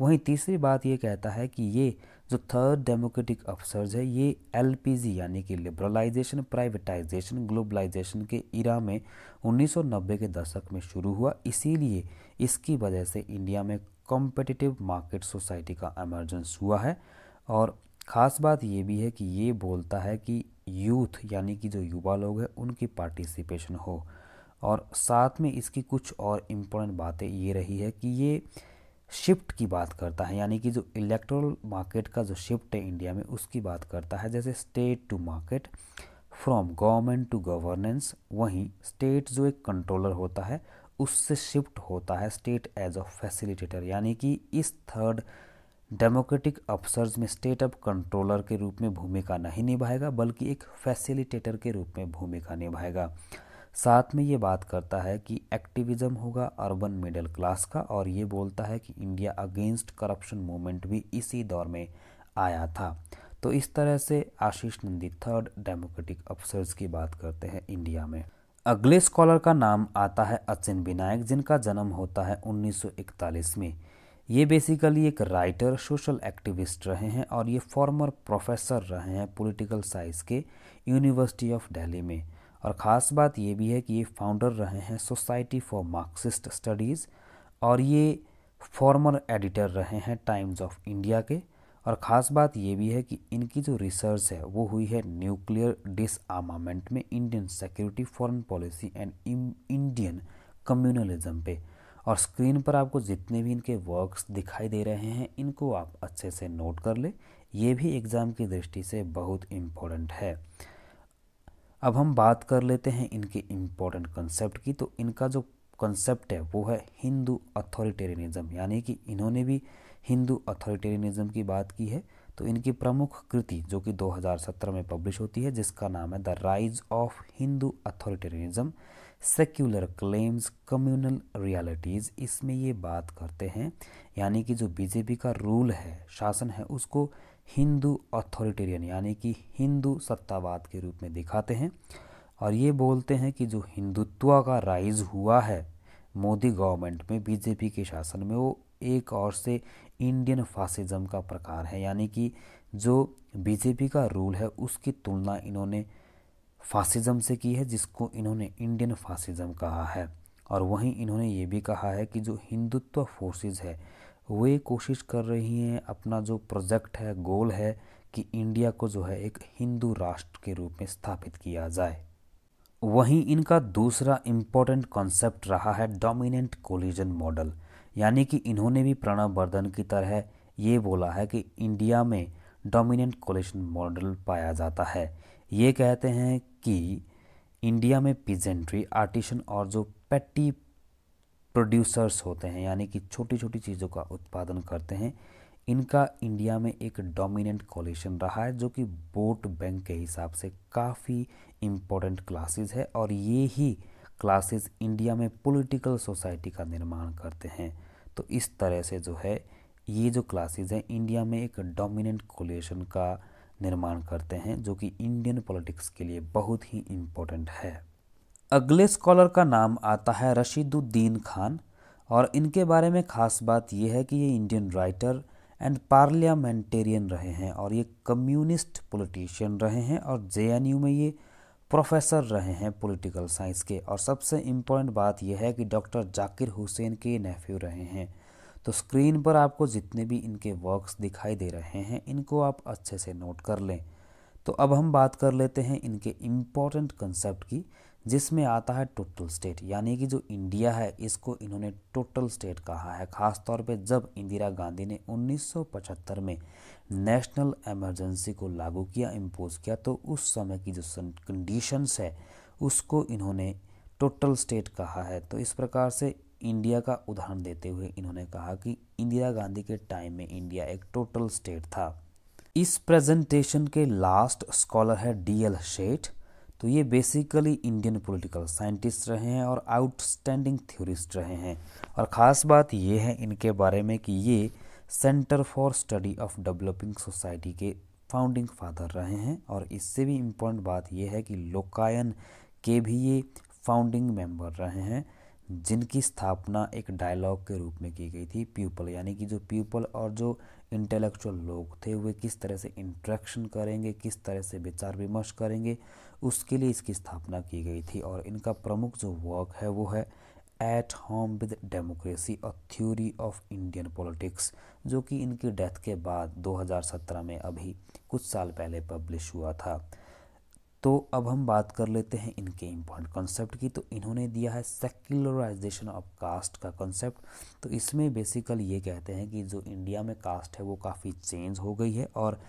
वहीं तीसरी बात ये कहता है कि ये जो थर्ड डेमोक्रेटिक अफसर्स है ये एल यानी कि लिबरलाइजेशन प्राइवेटाइजेशन ग्लोबलाइजेशन के इरा में 1990 के दशक में शुरू हुआ इसीलिए इसकी वजह से इंडिया में कॉम्पिटिटिव मार्केट सोसाइटी का एमरजेंस हुआ है और ख़ास बात ये भी है कि ये बोलता है कि यूथ यानी कि जो युवा लोग हैं उनकी पार्टिसिपेशन हो और साथ में इसकी कुछ और इम्पोर्टेंट बातें ये रही है कि ये शिफ्ट की बात करता है यानी कि जो इलेक्ट्रल मार्केट का जो शिफ्ट है इंडिया में उसकी बात करता है जैसे state to market from government to governance वहीं स्टेट जो एक कंट्रोलर होता है उससे शिफ्ट होता है स्टेट एज अ फैसिलिटेटर यानी कि इस थर्ड डेमोक्रेटिक अफसर्स में स्टेट अप कंट्रोलर के रूप में भूमिका नहीं निभाएगा बल्कि एक फैसिलिटेटर के रूप में भूमिका निभाएगा साथ में ये बात करता है कि एक्टिविज्म होगा अर्बन मिडिल क्लास का और ये बोलता है कि इंडिया अगेंस्ट करप्शन मूवमेंट भी इसी दौर में आया था तो इस तरह से Ashis Nandy third democratic upsurge की बात करते हैं इंडिया में अगले स्कॉलर का नाम आता है अचिन विनायक जिनका जन्म होता है 1941 में ये बेसिकली एक राइटर सोशल एक्टिविस्ट रहे हैं और ये फॉर्मर प्रोफेसर रहे हैं पॉलिटिकल साइंस के यूनिवर्सिटी ऑफ दिल्ली में और ख़ास बात ये भी है कि ये फाउंडर रहे हैं सोसाइटी फॉर मार्क्सिस्ट स्टडीज़ और ये फॉर्मर एडिटर रहे हैं टाइम्स ऑफ इंडिया के और ख़ास बात ये भी है कि इनकी जो रिसर्च है वो हुई है न्यूक्लियर डिसआर्मामेंट में Indian security foreign policy and Indian communalism पे और स्क्रीन पर आपको जितने भी इनके वर्क्स दिखाई दे रहे हैं इनको आप अच्छे से नोट कर लें ये भी एग्ज़ाम की दृष्टि से बहुत इम्पोर्टेंट है अब हम बात कर लेते हैं इनके इम्पोर्टेंट कंसेप्ट की तो इनका जो कंसेप्ट है वो है हिंदू अथॉरिटेरियनिज्म यानी कि इन्होंने भी हिंदू अथॉरिटेरियनिज्म की बात की है तो इनकी प्रमुख कृति जो कि 2017 में पब्लिश होती है जिसका नाम है the rise of Hindu authoritarianism secular claims communal realities इसमें ये बात करते हैं यानी कि जो बीजेपी का रूल है शासन है उसको हिंदू अथॉरिटेरियन यानी कि हिंदू सत्तावाद के रूप में दिखाते हैं और ये बोलते हैं कि जो हिंदुत्व का राइज हुआ है मोदी गवर्नमेंट में बीजेपी के शासन में वो एक और से इंडियन फासिज्म का प्रकार है यानी कि जो बीजेपी का रूल है उसकी तुलना इन्होंने फासिज़म से की है जिसको इन्होंने इंडियन फासिज़म कहा है और वहीं इन्होंने ये भी कहा है कि जो हिंदुत्व फोर्सेस है वे कोशिश कर रही हैं अपना जो प्रोजेक्ट है गोल है कि इंडिया को जो है एक हिंदू राष्ट्र के रूप में स्थापित किया जाए वहीं इनका दूसरा इम्पोर्टेंट कॉन्सेप्ट रहा है डोमिनेंट कोलिजन मॉडल यानी कि इन्होंने भी प्रणब वर्धन की तरह ये बोला है कि इंडिया में डोमिनेंट कोलिजन मॉडल पाया जाता है ये कहते हैं कि इंडिया में पीजेंट्री आर्टिशन और जो पैटी प्रोड्यूसर्स होते हैं यानी कि छोटी छोटी चीज़ों का उत्पादन करते हैं इनका इंडिया में एक डोमिनेंट कोलेशन रहा है जो कि वोट बैंक के हिसाब से काफ़ी इम्पोर्टेंट क्लासेस है और ये ही क्लासेस इंडिया में पॉलिटिकल सोसाइटी का निर्माण करते हैं तो इस तरह से जो है ये जो क्लासेस हैं इंडिया में एक डोमिनेंट कोलेशन का निर्माण करते हैं जो कि इंडियन पॉलिटिक्स के लिए बहुत ही इम्पोर्टेंट है अगले स्कॉलर का नाम आता है रशीदुद्दीन खान और इनके बारे में ख़ास बात यह है कि ये इंडियन राइटर एंड पार्लियामेंटेरियन रहे हैं और ये कम्युनिस्ट पॉलिटिशियन रहे हैं और जे में ये प्रोफेसर रहे हैं पॉलिटिकल साइंस के और सबसे इम्पोर्टेंट बात यह है कि डॉक्टर जाकिर हुसैन के नेफ्यू रहे हैं तो स्क्रीन पर आपको जितने भी इनके वर्क्स दिखाई दे रहे हैं इनको आप अच्छे से नोट कर लें तो अब हम बात कर लेते हैं इनके इम्पॉर्टेंट कंसेप्ट की जिसमें आता है टोटल स्टेट यानी कि जो इंडिया है इसको इन्होंने टोटल स्टेट कहा है खासतौर पे जब इंदिरा गांधी ने 1975 में नेशनल एमरजेंसी को लागू किया इम्पोज किया तो उस समय की जो कंडीशंस है उसको इन्होंने टोटल स्टेट कहा है तो इस प्रकार से इंडिया का उदाहरण देते हुए इन्होंने कहा कि इंदिरा गांधी के टाइम में इंडिया एक टोटल स्टेट था इस प्रेजेंटेशन के लास्ट स्कॉलर है डी एल शेठ तो ये बेसिकली इंडियन पॉलिटिकल साइंटिस्ट रहे हैं और आउटस्टैंडिंग थ्योरिस्ट रहे हैं और ख़ास बात ये है इनके बारे में कि ये centre for study of developing society के फाउंडिंग फादर रहे हैं और इससे भी इम्पोर्टेंट बात यह है कि लोकायन के भी ये फाउंडिंग मेंबर रहे हैं जिनकी स्थापना एक डायलॉग के रूप में की गई थी पीपल यानी कि जो पीपल और जो इंटेलेक्चुअल लोग थे वे किस तरह से इंट्रैक्शन करेंगे किस तरह से विचार विमर्श करेंगे उसके लिए इसकी स्थापना की गई थी और इनका प्रमुख जो वर्क है वो है एट होम विद डेमोक्रेसी और थ्योरी ऑफ इंडियन पॉलिटिक्स जो कि इनकी डेथ के बाद 2017 में अभी कुछ साल पहले पब्लिश हुआ था तो अब हम बात कर लेते हैं इनके इम्पोर्टेंट कॉन्सेप्ट की तो इन्होंने दिया है सेक्युलराइजेशन ऑफ कास्ट का कॉन्सेप्ट तो इसमें बेसिकल ये कहते हैं कि जो इंडिया में कास्ट है वो काफ़ी चेंज हो गई है और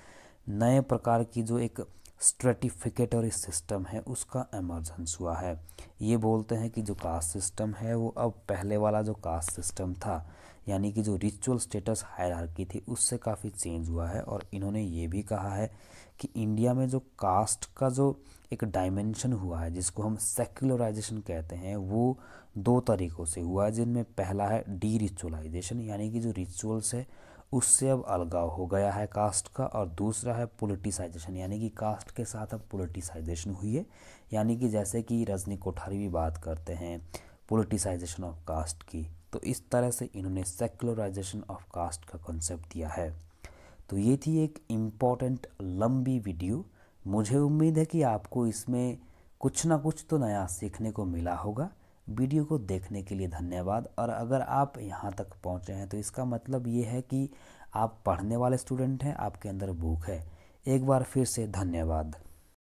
नए प्रकार की जो एक स्ट्रेटिफिकेटरी सिस्टम है उसका एमरजेंस हुआ है ये बोलते हैं कि जो कास्ट सिस्टम है वो अब पहले वाला जो कास्ट सिस्टम था यानी कि जो रिचुअल स्टेटस हायरार्की थी उससे काफ़ी चेंज हुआ है और इन्होंने ये भी कहा है कि इंडिया में जो कास्ट का जो एक डायमेंशन हुआ है जिसको हम सेक्युलराइजेशन कहते हैं वो दो तरीक़ों से हुआ है जिनमें पहला है डी रिचुअलाइजेशन यानी कि जो रिचुअल्स है उससे अब अलगाव हो गया है कास्ट का और दूसरा है पोलिटिसाइजेशन यानी कि कास्ट के साथ अब पोलिटिसाइजेशन हुई है यानी कि जैसे कि रजनी कोठारी भी बात करते हैं पोलिटिसाइजेशन ऑफ कास्ट की तो इस तरह से इन्होंने सेक्युलराइजेशन ऑफ कास्ट का कॉन्सेप्ट दिया है तो ये थी एक इम्पॉर्टेंट लंबी वीडियो मुझे उम्मीद है कि आपको इसमें कुछ ना कुछ तो नया सीखने को मिला होगा वीडियो को देखने के लिए धन्यवाद और अगर आप यहाँ तक पहुँचे हैं तो इसका मतलब ये है कि आप पढ़ने वाले स्टूडेंट हैं आपके अंदर भूख है एक बार फिर से धन्यवाद